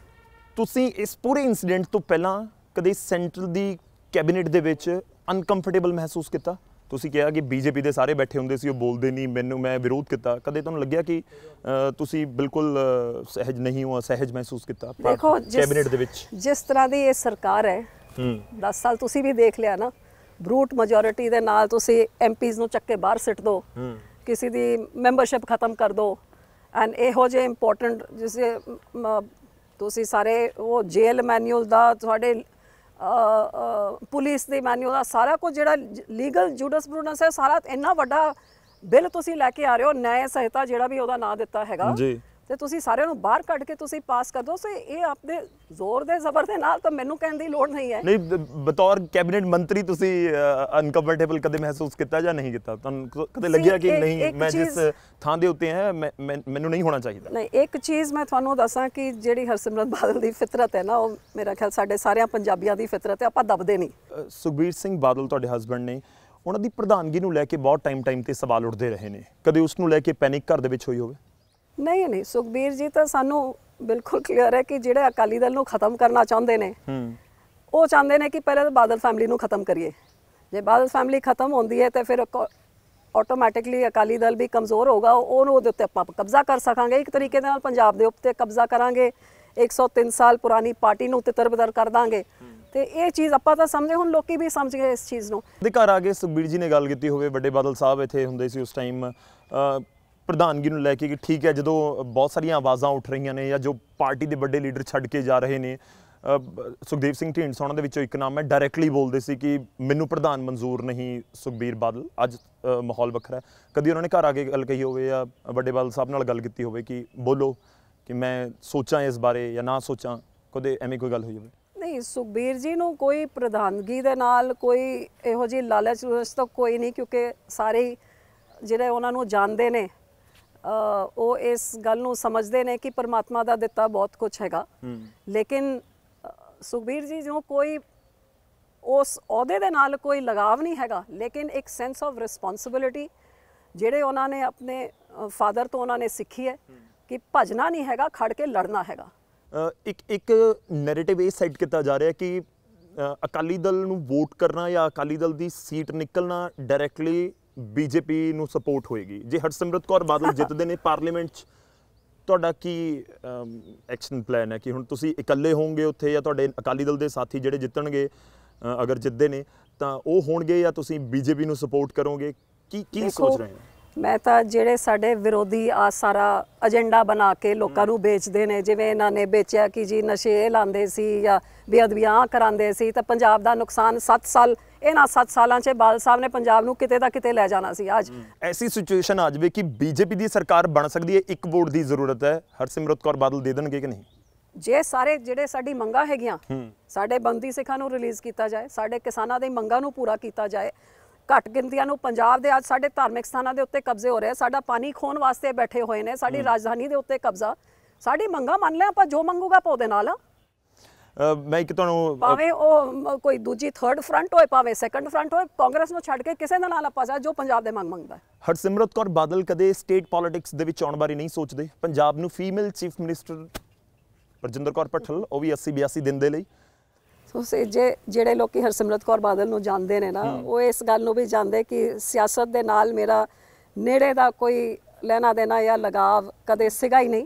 ਤੁਸੀਂ ਇਸ ਪੂਰੇ ਇਨਸੀਡੈਂਟ ਤੋਂ ਪਹਿਲਾਂ ਕਦੇ ਸੈਂਟਰਲ ਦੀ ਕੈਬਨਿਟ ਦੇ ਵਿੱਚ ਅਨਕੰਫਰਟੇਬਲ ਮਹਿਸੂਸ ਕੀਤਾ ਤੁਸੀਂ ਕਿਹਾ ਕਿ ਬੀਜੇਪੀ ਦੇ ਸਾਰੇ ਬੈਠੇ ਹੁੰਦੇ ਸੀ ਉਹ ਬੋਲਦੇ ਨਹੀਂ ਮੈਨੂੰ ਮੈਂ ਵਿਰੋਧ ਕੀਤਾ ਕਦੇ ਤੁਹਾਨੂੰ ਲੱਗਿਆ ਕਿ ਤੁਸੀਂ ਬਿਲਕੁਲ ਸਹਿਜ ਨਹੀਂ ਹੋ ਸਹਿਜ ਮਹਿਸੂਸ ਕੀਤਾ ਦੇਖੋ ਕੈਬਨਿਟ ਦੇ ਵਿੱਚ ਜਿਸ ਤਰ੍ਹਾਂ ਦੀ ਇਹ ਸਰਕਾਰ ਹੈ 10 ਸਾਲ ਤੁਸੀਂ ਵੀ ਦੇਖ ਲਿਆ ਨਾ ਬਰੂਟ ਮੈਜੋਰਿਟੀ ਦੇ ਨਾਲ ਤੁਸੀਂ ਐਮਪੀਜ਼ ਨੂੰ ਚੱਕੇ ਬਾਹਰ ਸਿੱਟ ਦੋ ਕਿਸੇ ਦੀ ਮੈਂਬਰਸ਼ਿਪ ਖਤਮ ਕਰ ਦੋ ਐਂਡ ਇਹੋ ਜੇ ਇੰਪੋਰਟੈਂਟ ਜਿਸੇ ਤੁਸੀਂ ਸਾਰੇ ਉਹ ਜੇਲ ਮੈਨੂਅਲ ਦਾ ਤੁਹਾਡੇ ਪੁਲਿਸ ਦੇ ਮੈਨੂ ਦਾ ਸਾਰਾ ਕੁਝ ਜਿਹੜਾ ਲੀਗਲ ਜੂਡਿਸਪਰੂਡੈਂਸ ਹੈ ਸਾਰਾ ਇੰਨਾ ਵੱਡਾ ਬਿੱਲ ਤੁਸੀਂ ਲੈ ਕੇ ਆ ਰਹੇ ਹੋ ਨਿਆਂ ਸਹਿਤਾ ਜਿਹੜਾ ਵੀ ਉਹਦਾ ਨਾਂ ਦਿੱਤਾ ਹੈਗਾ ਜੀ ਤੇ ਤੁਸੀਂ ਸਾਰਿਆਂ ਨੂੰ ਬਾਹਰ ਕੱਢ ਕੇ ਤੁਸੀਂ ਪਾਸ ਕਰ ਦੋ ਸੋ ਇਹ ਆਪਦੇ ਜ਼ੋਰ ਦੇ ਜ਼ਬਰ ਦੇ ਨਾਲ ਤਾਂ ਮੈਨੂੰ ਕਹਿਣ ਦੀ ਲੋੜ ਨਹੀਂ ਹੈ ਨਹੀਂ ਬਤੌਰ ਕੈਬਨਿਟ ਮੰਤਰੀ ਤੁਸੀਂ ਅਨਕੰਫਰਟੇਬਲ ਕਦੇ ਮਹਿਸੂਸ ਕੀਤਾ ਜਾਂ ਨਹੀਂ ਕੀਤਾ ਤੁਹਾਨੂੰ ਕਦੇ ਲੱਗਿਆ ਕਿ ਨਹੀਂ ਮੈਂ ਜਿਸ ਥਾਂ ਦੇ ਉੱਤੇ ਹਾਂ ਮੈਨੂੰ ਨਹੀਂ ਹੋਣਾ ਚਾਹੀਦਾ ਨਹੀਂ ਇੱਕ ਚੀਜ਼ ਮੈਂ ਤੁਹਾਨੂੰ ਦੱਸਾਂ ਕਿ ਜਿਹੜੀ ਹਰਸਿਮਰਤ ਬਾਦਲ ਦੀ ਫਿਤਰਤ ਹੈ ਨਾ ਉਹ ਮੇਰਾ ਖਿਆਲ ਸਾਡੇ ਸਾਰਿਆਂ ਪੰਜਾਬੀਆਂ ਦੀ ਫਿਤਰਤ ਹੈ ਆਪਾਂ ਦਬਦੇ ਨਹੀਂ ਸੁਖਬੀਰ ਸਿੰਘ ਬਾਦਲ ਤੁਹਾਡੇ ਹਸਬੰਡ ਨੇ ਉਹਨਾਂ ਦੀ ਪ੍ਰਧਾਨਗੀ ਨੂੰ ਲੈ ਕੇ ਬਹੁਤ ਟਾਈਮ ਟਾਈਮ ਤੇ ਸਵਾਲ ਉੱਠਦੇ ਰਹੇ ਨੇ ਕਦੇ ਉਸ ਨੂੰ ਲੈ ਕੇ ਪੈਨਿਕ ਘਰ ਦੇ ਵਿੱਚ ਹੋਈ ਹੋਵੇ ਨਹੀਂ ਨਹੀਂ ਸੁਖਬੀਰ ਜੀ ਤਾਂ ਸਾਨੂੰ ਬਿਲਕੁਲ ਕਲੀਅਰ ਹੈ ਕਿ ਜਿਹੜੇ ਅਕਾਲੀ ਦਲ ਨੂੰ ਖਤਮ ਕਰਨਾ ਚਾਹੁੰਦੇ ਨੇ ਉਹ ਚਾਹੁੰਦੇ ਨੇ ਕਿ ਪਹਿਲਾਂ ਬਾਦਲ ਫੈਮਿਲੀ ਨੂੰ ਖਤਮ ਕਰੀਏ ਜੇ ਬਾਦਲ ਫੈਮਿਲੀ ਖਤਮ ਹੁੰਦੀ ਹੈ ਤਾਂ ਫਿਰ ਆਟੋਮੈਟਿਕਲੀ ਅਕਾਲੀ ਦਲ ਵੀ ਕਮਜ਼ੋਰ ਹੋਗਾ ਉਹਨੂੰ ਉਹਦੇ ਉੱਤੇ ਆਪਾਂ ਕਬਜ਼ਾ ਕਰ ਸਕਾਂਗੇ ਇੱਕ ਤਰੀਕੇ ਨਾਲ ਪੰਜਾਬ ਦੇ ਉੱਤੇ ਕਬਜ਼ਾ ਕਰਾਂਗੇ 103 ਸਾਲ ਪੁਰਾਣੀ ਪਾਰਟੀ ਨੂੰ ਉੱਤੇ ਤਰਬਦਰ ਕਰ ਦਾਂਗੇ ਤੇ ਇਹ ਚੀਜ਼ ਆਪਾਂ ਤਾਂ ਸਮਝੇ ਹੁਣ ਲੋਕੀ ਵੀ ਸਮਝ ਗਏ ਇਸ ਚੀਜ਼ ਨੂੰ ਅਧਿਕਾਰ ਆ ਗਏ ਸੁਖਬੀਰ ਜੀ ਨੇ ਗੱਲ ਕੀਤੀ ਹੋਵੇ ਵੱਡੇ ਬਾਦਲ ਸਾਹਿਬ ਇੱਥੇ ਹੁੰਦੇ ਸੀ ਉਸ ਟਾਈਮ ਪ੍ਰਧਾਨਗੀ ਨੂੰ ਲੈ ਕੇ ਕਿ ਠੀਕ ਹੈ ਜਦੋਂ ਬਹੁਤ ਸਾਰੀਆਂ ਆਵਾਜ਼ਾਂ ਉੱਠ ਰਹੀਆਂ ਨੇ ਜਾਂ ਜੋ ਪਾਰਟੀ ਦੇ ਵੱਡੇ ਲੀਡਰ ਛੱਡ ਕੇ ਜਾ ਰਹੇ ਨੇ ਸੁਖਦੇਵ ਸਿੰਘ ਢੀਂਡ ਉਹਨਾਂ ਦੇ ਵਿੱਚੋਂ ਇੱਕ ਨਾਮ ਹੈ ਡਾਇਰੈਕਟਲੀ ਬੋਲਦੇ ਸੀ ਕਿ ਮੈਨੂੰ ਪ੍ਰਧਾਨ ਮਨਜ਼ੂਰ ਨਹੀਂ ਸੁਖਬੀਰ ਬਾਦਲ ਅੱਜ ਮਾਹੌਲ ਵੱਖਰਾ ਹੈ ਕਦੀ ਉਹਨਾਂ ਨੇ ਘਰ ਆ ਕੇ ਗੱਲ ਕਹੀ ਹੋਵੇ ਜਾਂ ਵੱਡੇ ਬਾਦਲ ਸਾਹਿਬ ਨਾਲ ਗੱਲ ਕੀਤੀ ਹੋਵੇ ਕਿ ਬੋਲੋ ਕਿ ਮੈਂ ਸੋਚਾਂ ਇਸ ਬਾਰੇ ਜਾਂ ਨਾ ਸੋਚਾਂ ਕਦੇ ਐਵੇਂ ਕੋਈ ਗੱਲ ਹੋਈ ਹੋਵੇ ਨਹੀਂ ਸੁਖਬੀਰ ਜੀ ਨੂੰ ਕੋਈ ਪ੍ਰਧਾਨਗੀ ਦੇ ਨਾਲ ਕੋਈ ਇਹੋ ਜਿਹੀ ਲਾਲਚ ਤਾਂ ਕੋਈ ਨਹੀਂ ਕਿਉਂਕਿ ਸਾਰੇ ਜਿਹੜੇ ਉਹਨਾਂ ਨੂੰ ਜਾਣਦੇ ਨੇ ਉਹ ਇਸ ਗੱਲ ਨੂੰ ਸਮਝਦੇ ਨੇ ਕਿ ਪਰਮਾਤਮਾ ਦਾ ਦਿੱਤਾ ਬਹੁਤ ਕੁਝ ਹੈਗਾ ਲੇਕਿਨ ਸੁਖਬੀਰ ਜੀ ਜੋ ਕੋਈ ਉਸ ਅਹੁਦੇ ਦੇ ਨਾਲ ਕੋਈ ਲਗਾਵ ਨਹੀਂ ਹੈਗਾ ਲੇਕਿਨ ਇੱਕ ਸੈਂਸ ਆਫ ਰਿਸਪੌਂਸਿਬਿਲਟੀ ਜਿਹੜੇ ਉਹਨਾਂ ਨੇ ਆਪਣੇ ਫਾਦਰ ਤੋਂ ਉਹਨਾਂ ਨੇ ਸਿੱਖੀ ਹੈ ਕਿ ਭਜਣਾ ਨਹੀਂ ਹੈਗਾ ਖੜ ਕੇ ਲੜਨਾ ਹੈਗਾ ਇੱਕ ਇੱਕ ਨੈਰੇਟਿਵ ਇਹ ਸੈੱਟ ਕੀਤਾ ਜਾ ਰਿਹਾ ਕਿ ਅਕਾਲੀ ਦਲ ਨੂੰ ਵੋਟ ਕਰਨਾ ਜਾਂ ਅਕਾਲੀ ਦਲ ਦੀ ਸੀਟ ਨਿਕਲਣਾ ਡਾਇਰੈਕਟਲੀ ਬੀਜੇਪੀ ਨੂੰ ਸਪੋਰਟ ਹੋਏਗੀ ਜੇ ਹਰਸਿਮਰਤ ਕੌਰ ਬਾਦਲ ਜਿੱਤਦੇ ਨੇ ਪਾਰਲੀਮੈਂਟ 'ਚ ਤੁਹਾਡਾ ਕੀ ਐਕਸ਼ਨ ਪਲਾਨ ਹੈ ਕਿ ਹੁਣ ਤੁਸੀਂ ਇਕੱਲੇ ਹੋਵੋਗੇ ਉੱਥੇ ਜਾਂ ਤੁਹਾਡੇ ਅਕਾਲੀ ਦਲ ਦੇ ਸਾਥੀ ਜਿਹੜੇ ਜਿੱਤਣਗੇ ਅਗਰ ਜਿੱਤਦੇ ਨੇ ਤਾਂ ਉਹ ਹੋਣਗੇ ਜਾਂ ਤੁਸੀਂ ਬੀਜੇਪੀ ਨੂੰ ਸਪੋਰਟ ਕਰੋਗੇ ਕੀ ਕੀ ਸੋਚ ਰਹੇ ਹੋ ਮੈਂ ਤਾਂ ਜਿਹੜੇ ਸਾਡੇ ਵਿਰੋਧੀ ਆ ਸਾਰਾ ਏਜੰਡਾ ਬਣਾ ਕੇ ਲੋਕਾਂ ਨੂੰ ਵੇਚਦੇ ਨੇ ਜਿਵੇਂ ਇਹਨਾਂ ਨੇ ਵੇਚਿਆ ਕਿ ਜੀ ਨਸ਼ੇ ਲਾਂਦੇ ਸੀ ਜਾਂ ਬੇਅਦਬੀਆਂ ਕਰਾਂਦੇ ਸੀ ਤਾਂ ਪੰਜਾਬ ਦਾ ਨੁਕਸਾਨ 7 ਸਾਲ ਇਹਨਾਂ 7 ਸਾਲਾਂ 'ਚ ਬਾਲ ਸਾਹਿਬ ਨੇ ਪੰਜਾਬ ਨੂੰ ਕਿਤੇ ਦਾ ਕਿਤੇ ਲੈ ਜਾਣਾ ਸੀ ਅੱਜ ਐਸੀ ਸਿਚੁਏਸ਼ਨ ਆ ਜਵੇ ਕਿ ਬੀਜੇਪੀ ਦੀ ਸਰਕਾਰ ਬਣ ਸਕਦੀ ਹੈ ਇੱਕ ਵੋਟ ਦੀ ਜ਼ਰੂਰਤ ਹੈ ਹਰਸਿਮਰਤ ਕੌਰ ਬਾਦਲ ਦੇ ਦੇਣਗੇ ਕਿ ਨਹੀਂ ਜੇ ਸਾਰੇ ਜਿਹੜੇ ਸਾਡੀ ਮੰਗਾ ਹੈਗੀਆਂ ਸਾਡੇ ਬੰਦੀ ਸਿੱਖਾਂ ਨੂੰ ਰਿਲੀਜ਼ ਕੀਤਾ ਜਾਏ ਸਾਡੇ ਕਿਸਾਨਾਂ ਦੀ ਮੰਗਾਂ ਨੂੰ ਪੂਰਾ ਕੀਤਾ ਜਾਏ ਘੱਟ ਗਿੰਦੀਆਂ ਨੂੰ ਪੰਜਾਬ ਦੇ ਅੱਜ ਸਾਡੇ ਧਾਰਮਿਕ ਸਥਾਨਾਂ ਦੇ ਉੱਤੇ ਕਬਜ਼ੇ ਹੋ ਰਹੇ ਸਾਡਾ ਪਾਣੀ ਖੋਣ ਵਾਸਤੇ ਬੈਠੇ ਹੋਏ ਨੇ ਸਾਡੀ ਰਾਜਧਾਨੀ ਦੇ ਉੱਤੇ ਕਬਜ਼ਾ ਸਾਡੀ ਮੰਗਾ ਮੰਨ ਲਿਆ ਆਪਾਂ ਜੋ ਮੰਗੂਗਾ ਪਉਦੇ ਨਾਲ ਮੈਂ ਇੱਕ ਤੁਹਾਨੂੰ ਭਾਵੇਂ ਉਹ ਕੋਈ ਦੂਜੀ ਥਰਡ ਫਰੰਟ ਹੋਏ ਭਾਵੇਂ ਸੈਕੰਡ ਫਰੰਟ ਹੋਏ ਕਾਂਗਰਸ ਨੂੰ ਛੱਡ ਕੇ ਕਿਸੇ ਦੇ ਨਾਲ ਆਪਾਂ ਜਾ ਜੋ ਪੰਜਾਬ ਦੇ ਮੰਗ ਮੰਗਦਾ ਹਰਸਿਮਰਤ ਕੌਰ ਬਾਦਲ ਕਦੇ ਸਟੇਟ ਪੋਲਿਟਿਕਸ ਦੇ ਵਿੱਚ ਆਉਣ ਬਾਰੇ ਨਹੀਂ ਸੋਚਦੇ ਪੰਜਾਬ ਨੂੰ female chief minister Rajinder Kaur Bhattal ਉਹ ਵੀ 80 82 ਦਿਨ ਦੇ ਲਈ ਤੁਸੀਂ ਜੇ ਜਿਹੜੇ ਲੋਕੀ ਹਰਸਿਮਰਤ ਕੌਰ ਬਾਦਲ ਨੂੰ ਜਾਣਦੇ ਨੇ ਨਾ ਉਹ ਇਸ ਗੱਲ ਨੂੰ ਵੀ ਜਾਣਦੇ ਕਿ ਸਿਆਸਤ ਦੇ ਨਾਲ ਮੇਰਾ ਨੇੜੇ ਦਾ ਕੋਈ ਲੈਣਾ ਦੇਣਾ ਜਾਂ ਲਗਾਵ ਕਦੇ ਸਿਗਾ ਹੀ ਨਹੀਂ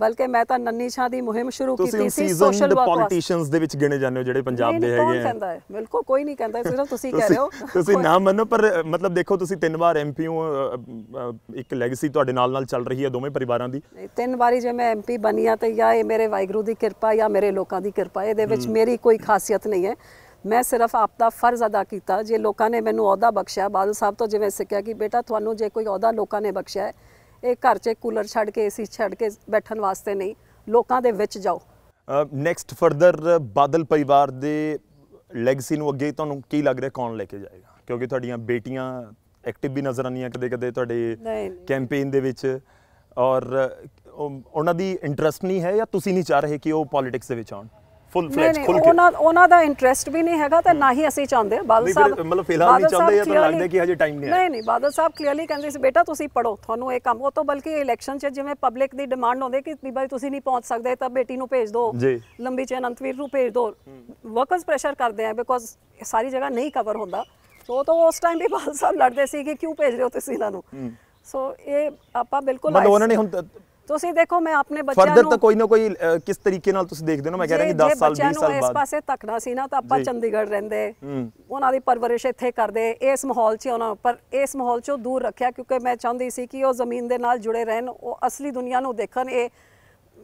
ਬਲਕਿ ਮੈਂ ਤਾਂ ਨੰਨੀ ਸ਼ਾਹ ਦੀ ਮੁਹਿੰਮ ਸ਼ੁਰੂ ਕੀਤੀ ਸੀ ਸੋਸ਼ਲ ਵਰਕ ਪੋਲੀਟੀਸ਼ੀਅਨਸ ਦੇ ਵਿੱਚ ਗਿਣੇ ਜਾਂਦੇ ਹੋ ਜਿਹੜੇ ਪੰਜਾਬ ਦੇ ਹੈਗੇ ਆ ਕਹਿੰਦਾ ਹੈ ਬਿਲਕੁਲ ਕੋਈ ਨਹੀਂ ਕਹਿੰਦਾ ਸਿਰਫ ਤੁਸੀਂ ਕਹਿ ਰਹੇ ਹੋ ਤੁਸੀਂ ਨਾਮ ਮੰਨੋ ਪਰ ਮਤਲਬ ਦੇਖੋ ਤੁਸੀਂ ਤਿੰਨ ਵਾਰ ਐਮਪੀ ਹੋ ਇੱਕ ਲੈਗੇਸੀ ਤੁਹਾਡੇ ਨਾਲ ਨਾਲ ਚੱਲ ਰਹੀ ਹੈ ਦੋਵੇਂ ਪਰਿਵਾਰਾਂ ਦੀ ਤਿੰਨ ਵਾਰੀ ਜੇ ਮੈਂ ਐਮਪੀ ਬਣੀ ਆ ਤੇ ਜਾਂ ਇਹ ਮੇਰੇ ਵਾਹਿਗੁਰੂ ਦੀ ਕਿਰਪਾ ਜਾਂ ਮੇਰੇ ਲੋਕਾਂ ਦੀ ਕਿਰਪਾ ਇਹਦੇ ਵਿੱਚ ਮੇਰੀ ਕੋਈ ਖਾਸੀਅਤ ਨਹੀਂ ਹੈ ਮੈਂ ਸਿਰਫ ਆਪ ਦਾ ਫਰਜ਼ ਅਦਾ ਕੀਤਾ ਜੇ ਲੋਕਾਂ ਨੇ ਮੈਨੂੰ ਅਹੁਦਾ ਬਖਸ਼ਿਆ ਬਾਦਲ ਸਾਹਿਬ ਤੋਂ ਜਿਵੇਂ ਸਿੱਖਿਆ ਕਿ ਬੇਟਾ ਤੁਹਾਨੂੰ ਜੇ ਕੋਈ ਅਹੁਦਾ ਲੋਕਾਂ ਨੇ ਬਖਸ਼ਿਆ ਹੈ ਇਹ ਘਰ 'ਚ ਕੂਲਰ ਛੱਡ ਕੇ ਏਸੀ ਛੱਡ ਕੇ ਬੈਠਣ ਵਾਸਤੇ ਨਹੀਂ ਲੋਕਾਂ ਦੇ ਵਿੱਚ ਜਾਓ ਨੈਕਸਟ ਫਰਦਰ ਬਾਦਲ ਪਰਿਵਾਰ ਦੇ ਲੈਗਸੀ ਨੂੰ ਅੱਗੇ ਤੁਹਾਨੂੰ ਕੀ ਲੱਗ ਰਿਹਾ ਕੌਣ ਲੈ ਕੇ ਜਾਏਗਾ ਕਿਉਂਕਿ ਤੁਹਾਡੀਆਂ ਬੇਟੀਆਂ ਐਕਟਿਵ ਵੀ ਨਜ਼ਰ ਆਉਂਦੀਆਂ ਕਦੇ-ਕਦੇ ਤੁਹਾਡੇ ਕੈਂਪੇਨ ਦੇ ਵਿੱਚ ਔਰ ਉਹਨਾਂ ਦੀ ਇੰਟਰਸਟ ਨਹੀਂ ਹੈ ਜਾਂ ਤੁਸੀਂ ਨਹੀਂ ਚਾਹ ਰਹੇ ਕਿ ਉਹ ਪੋਲਿਟਿਕਸ ਦੇ ਵਿੱਚ ਆਉਣ ਫੁੱਲ ਫਲੈਕਸ ਖੁੱਲ ਕੇ ਉਹਨਾਂ ਉਹਨਾਂ ਦਾ ਇੰਟਰਸਟ ਵੀ ਨਹੀਂ ਹੈਗਾ ਤਾਂ ਨਾ ਹੀ ਅਸੀਂ ਚਾਹੁੰਦੇ ਬਾਦਲ ਸਾਹਿਬ ਮਤਲਬ ਫਿਲਹਾਲ ਨਹੀਂ ਚਾਹੁੰਦੇ ਜਾਂ ਤਾਂ ਲੱਗਦਾ ਕਿ ਹਜੇ ਟਾਈਮ ਨਹੀਂ ਹੈ ਨਹੀਂ ਨਹੀਂ ਬਾਦਲ ਸਾਹਿਬ ਕਲੀਅਰਲੀ ਕਹਿੰਦੇ ਸੀ ਬੇਟਾ ਤੁਸੀਂ ਪੜੋ ਤੁਹਾਨੂੰ ਇਹ ਕੰਮ ਉਹ ਤੋਂ ਬਲਕਿ ਇਲੈਕਸ਼ਨ 'ਚ ਜਿਵੇਂ ਪਬਲਿਕ ਦੀ ਡਿਮਾਂਡ ਹੁੰਦੀ ਕਿ ਬੀਬਾ ਤੁਸੀਂ ਨਹੀਂ ਪਹੁੰਚ ਸਕਦੇ ਤਾਂ ਬੇਟੀ ਨੂੰ ਭੇਜ ਦਿਓ ਲੰਬੀ ਚੈਨ ਅੰਤਵੀਰ ਨੂੰ ਭੇਜ ਦਿਓ ਵਰਕਰਸ ਪ੍ਰੈਸ਼ਰ ਕਰਦੇ ਆ ਬਿਕੋਜ਼ ਸਾਰੀ ਜਗ੍ਹਾ ਨਹੀਂ ਕਵਰ ਹੁੰਦਾ ਸੋ ਤਾਂ ਉਸ ਟਾਈਮ ਵੀ ਬਾਦਲ ਸਾਹਿਬ ਲੜਦੇ ਸੀ ਕਿ ਕਿਉਂ ਭੇਜ ਰਹੇ ਹੋ ਤੁਸੀਂ ਇਹਨਾਂ ਨੂੰ ਸੋ ਇਹ ਆਪਾਂ ਬਿਲਕੁਲ ਮਤਲਬ ਉਹਨਾਂ ਨੇ ਹੁਣ ਤੁਸੀਂ ਦੇਖੋ ਮੈਂ ਆਪਣੇ ਬੱਚਿਆਂ ਨੂੰ ਫਰਦਰ ਤਾਂ ਕੋਈ ਨਾ ਕੋਈ ਕਿਸ ਤਰੀਕੇ ਨਾਲ ਤੁਸੀਂ ਦੇਖਦੇ ਹੋ ਮੈਂ ਕਹਿ ਰਿਹਾ ਕਿ 10 ਸਾਲ 20 ਸਾਲ ਬਾਅਦ ਇਸ ਪਾਸੇ ਤੱਕਣਾ ਸੀ ਨਾ ਤਾਂ ਆਪਾਂ ਚੰਡੀਗੜ੍ਹ ਰਹਿੰਦੇ ਉਹਨਾਂ ਦੀ ਪਰਵਰਿਸ਼ ਇੱਥੇ ਕਰਦੇ ਇਸ ਮਾਹੌਲ 'ਚ ਉਹਨਾਂ ਪਰ ਇਸ ਮਾਹੌਲ 'ਚੋਂ ਦੂਰ ਰੱਖਿਆ ਕਿਉਂਕਿ ਮੈਂ ਚਾਹੁੰਦੀ ਸੀ ਕਿ ਉਹ ਜ਼ਮੀਨ ਦੇ ਨਾਲ ਜੁੜੇ ਰਹਿਣ ਉਹ ਅਸਲੀ ਦੁਨੀਆ ਨੂੰ ਦੇਖਣ ਇਹ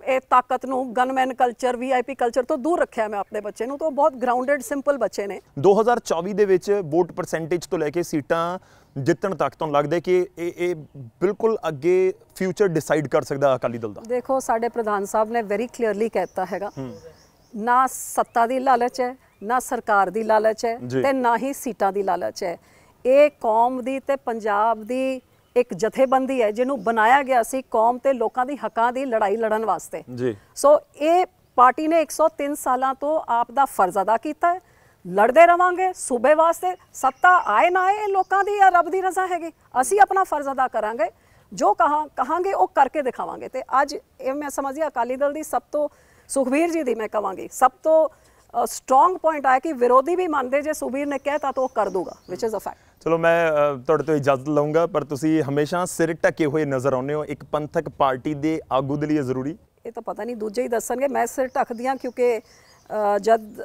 ਇਹ ਤਾਕਤ ਨੂੰ ਗਨਮੈਨ ਕਲਚਰ ਵੀਆਈਪੀ ਕਲਚਰ ਤੋਂ ਦੂਰ ਰੱਖਿਆ ਮੈਂ ਆਪਣੇ ਬੱਚੇ ਨੂੰ ਤਾਂ ਬਹੁਤ ਗਰਾਊਂਡਡ ਸਿੰਪਲ ਬੱਚੇ ਨੇ 2024 ਦੇ ਵਿੱਚ ਵੋਟ ਪਰਸੈਂਟੇਜ ਤੋਂ ਲੈ ਕੇ ਸੀਟਾਂ ਜਿੱਤਣ ਤੱਕ ਤੋਂ ਲੱਗਦਾ ਕਿ ਇਹ ਇਹ ਬਿਲਕੁਲ ਅੱਗੇ ਫਿਊਚਰ ਡਿਸਾਈਡ ਕਰ ਸਕਦਾ ਅਕਾਲੀ ਦਲ ਦਾ ਦੇਖੋ ਸਾਡੇ ਪ੍ਰਧਾਨ ਸਾਹਿਬ ਨੇ ਵੈਰੀ ਕਲੀਅਰਲੀ ਕਹਿਤਾ ਹੈਗਾ ਨਾ ਸੱਤਾ ਦੀ ਲਾਲਚ ਹੈ ਨਾ ਸਰਕਾਰ ਦੀ ਲਾਲਚ ਹੈ ਤੇ ਨਾ ਹੀ ਸੀਟਾਂ ਦੀ ਲਾਲਚ ਹੈ ਇਹ ਕੌਮ ਦੀ ਤੇ ਪੰਜਾਬ ਦੀ ਇੱਕ ਜਥੇਬੰਦੀ ਹੈ ਜਿਹਨੂੰ ਬਣਾਇਆ ਗਿਆ ਸੀ ਕੌਮ ਤੇ ਲੋਕਾਂ ਦੀ ਹੱਕਾਂ ਦੀ ਲੜਾਈ ਲੜਨ ਵਾਸਤੇ ਜੀ ਸੋ ਇਹ ਪਾਰਟੀ ਨੇ 103 ਸਾਲਾਂ ਤੋਂ ਆਪ ਦਾ ਫਰਜ਼ ਅਦਾ ਕੀਤਾ ਹੈ ਲੜਦੇ ਰਵਾਂਗੇ ਸੂਬੇ ਵਾਸਤੇ ਸੱਤਾ ਆਏ ਨਾ ਆਏ ਲੋਕਾਂ ਦੀ ਜਾਂ ਰੱਬ ਦੀ ਰਜ਼ਾ ਹੈਗੀ ਅਸੀਂ ਆਪਣਾ ਫਰਜ਼ ਅਦਾ ਕਰਾਂਗੇ ਜੋ ਕਹਾ ਕਹਾਂਗੇ ਉਹ ਕਰਕੇ ਦਿਖਾਵਾਂਗੇ ਤੇ ਅੱਜ ਇਹ ਮੈਂ ਸਮਝੀ ਅਕਾਲੀ ਦਲ ਦੀ ਸਭ ਤੋਂ ਸੁਖਵੀਰ ਜੀ ਦੀ ਮੈਂ ਕਹਾਂਗੀ ਸਭ ਤੋਂ ਸਟਰੋਂਗ ਪੁਆਇੰਟ ਆਇਆ ਕਿ ਵਿਰੋਧੀ ਵੀ ਮੰਨਦੇ ਜੇ ਸੁਬੀਰ ਨੇ ਕਹਿਤਾ ਤਾਂ ਉਹ ਕਰ ਦੂਗਾ ਵਿਚ ਇਜ਼ ਅ ਫੈਕਟ ਚਲੋ ਮੈਂ ਤੁਹਾਡੇ ਤੋਂ ਇਜਾਜ਼ਤ ਲਵਾਂਗਾ ਪਰ ਤੁਸੀਂ ਹਮੇਸ਼ਾ ਸਿਰ ਟਕੇ ਹੋਏ ਨਜ਼ਰ ਆਉਂਦੇ ਹੋ ਇੱਕ ਪੰਥਕ ਪਾਰਟੀ ਦੇ ਆਗੂ ਦੇ ਲਈ ਜ਼ਰੂਰੀ ਇਹ ਤਾਂ ਪਤਾ ਨਹੀਂ ਦੂਜੇ ਹੀ ਦੱਸਣਗੇ ਮੈਂ ਸਿਰ ਟਕਦੀ ਆ ਕਿਉਂਕਿ ਜਦ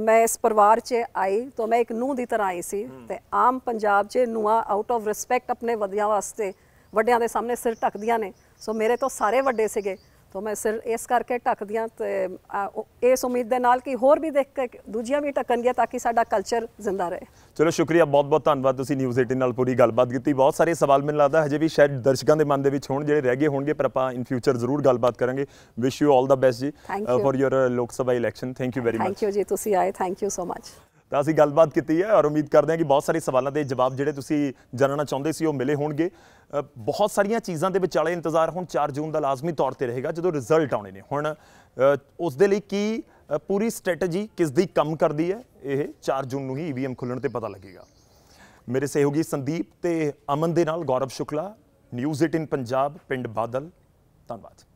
ਮੈਂ ਇਸ ਪਰਿਵਾਰ 'ਚ ਆਈ ਤਾਂ ਮੈਂ ਇੱਕ ਨੂੰਹ ਦੀ ਤਰ੍ਹਾਂ ਆਈ ਸੀ ਤੇ ਆਮ ਪੰਜਾਬ 'ਚ ਨੂੰਹਾਂ ਆਊਟ ਆਫ ਰਿਸਪੈਕਟ ਆਪਣੇ ਵਧੀਆਂ ਵਾਸਤੇ ਵੱਡਿਆਂ ਦੇ ਸਾਹਮਣੇ ਸਿਰ ਟਕਦੀਆਂ ਨੇ ਸੋ ਮੇਰੇ ਤੋਂ ਸਾਰੇ ਵੱਡੇ ਸੀਗੇ ਤੋਂ ਮੈਂ ਸਿਰ ਇਸ ਕਰਕੇ ਢੱਕਦੀਆਂ ਤੇ ਇਸ ਉਮੀਦ ਦੇ ਨਾਲ ਕਿ ਹੋਰ ਵੀ ਦੇਖ ਕੇ ਦੂਜੀਆਂ ਵੀ ਗਿਆ ਤਾਂ ਕਿ ਸਾਡਾ ਕਲਚਰ ਜ਼ਿੰਦਾ ਰਹੇ ਚਲੋ ਸ਼ੁਕਰੀਆ ਬਹੁਤ ਬਹੁਤ ਧੰਨਵਾਦ ਤੁਸੀਂ ਨਿਊਜ਼ 18 ਨਾਲ ਪੂਰੀ ਗੱਲਬਾਤ ਕੀਤੀ ਬਹੁਤ ਸਾਰੇ ਸਵਾਲ ਮੈਨੂੰ ਲੱਗਦਾ ਹਜੇ ਵੀ ਸ਼ਾਇਦ ਦਰਸ਼ਕਾਂ ਦੇ ਮਨ ਦੇ ਵਿੱਚ ਹੋਣ ਜਿਹੜੇ ਰਹਿ ਗਏ ਹੋਣਗੇ ਪਰ ਆਪਾਂ ਇਨ ਫਿਊਚਰ ਜ਼ਰੂਰ ਗੱਲਬਾਤ ਕਰਾਂਗੇ wish you all the best ਜੀ for your Lok Sabha election thank you very much thank you ਜੀ ਤੁਸੀਂ ਆਏ ਥੈਂਕ ਯੂ ਸੋ ਮਚ ਤਾਂ ਅਸੀਂ ਗੱਲਬਾਤ ਕੀਤੀ ਹੈ ਔਰ ਉਮੀਦ ਕਰਦੇ ਹਾਂ ਕਿ ਬਹੁਤ ਸਾਰੇ ਸਵਾਲਾਂ ਦੇ ਜਵਾਬ ਜਿਹੜੇ ਤੁਸੀਂ ਜਾਣਨਾ ਚਾਹੁੰਦੇ ਸੀ ਉਹ ਮਿਲੇ ਹੋਣਗੇ ਬਹੁਤ ਸਾਰੀਆਂ ਚੀਜ਼ਾਂ ਦੇ ਵਿਚਾਲੇ ਇੰਤਜ਼ਾਰ ਹੁਣ 4 ਜੂਨ ਦਾ ਲਾਜ਼ਮੀ ਤੌਰ ਤੇ ਰਹੇਗਾ ਜਦੋਂ ਰਿਜ਼ਲਟ ਆਉਣੇ ਨੇ ਹੁਣ ਉਸ ਦੇ ਲਈ ਕੀ ਪੂਰੀ ਸਟ੍ਰੈਟਜੀ ਕਿਸ ਦੀ ਕੰਮ ਕਰਦੀ ਹੈ ਇਹ 4 ਜੂਨ ਨੂੰ ਹੀ ਈਵੀਐਮ ਖੁੱਲਣ ਤੇ ਪਤਾ ਲੱਗੇਗਾ ਮੇਰੇ ਸਹਿਯੋਗੀ ਸੰਦੀਪ ਤੇ ਅਮਨ ਦੇ ਨਾਲ ਗੌਰਵ ਸ਼ੁਕਲਾ ਨਿਊਜ਼ 18 ਪੰਜਾਬ ਪਿੰਡ ਬਾਦਲ ਧੰਨਵਾਦ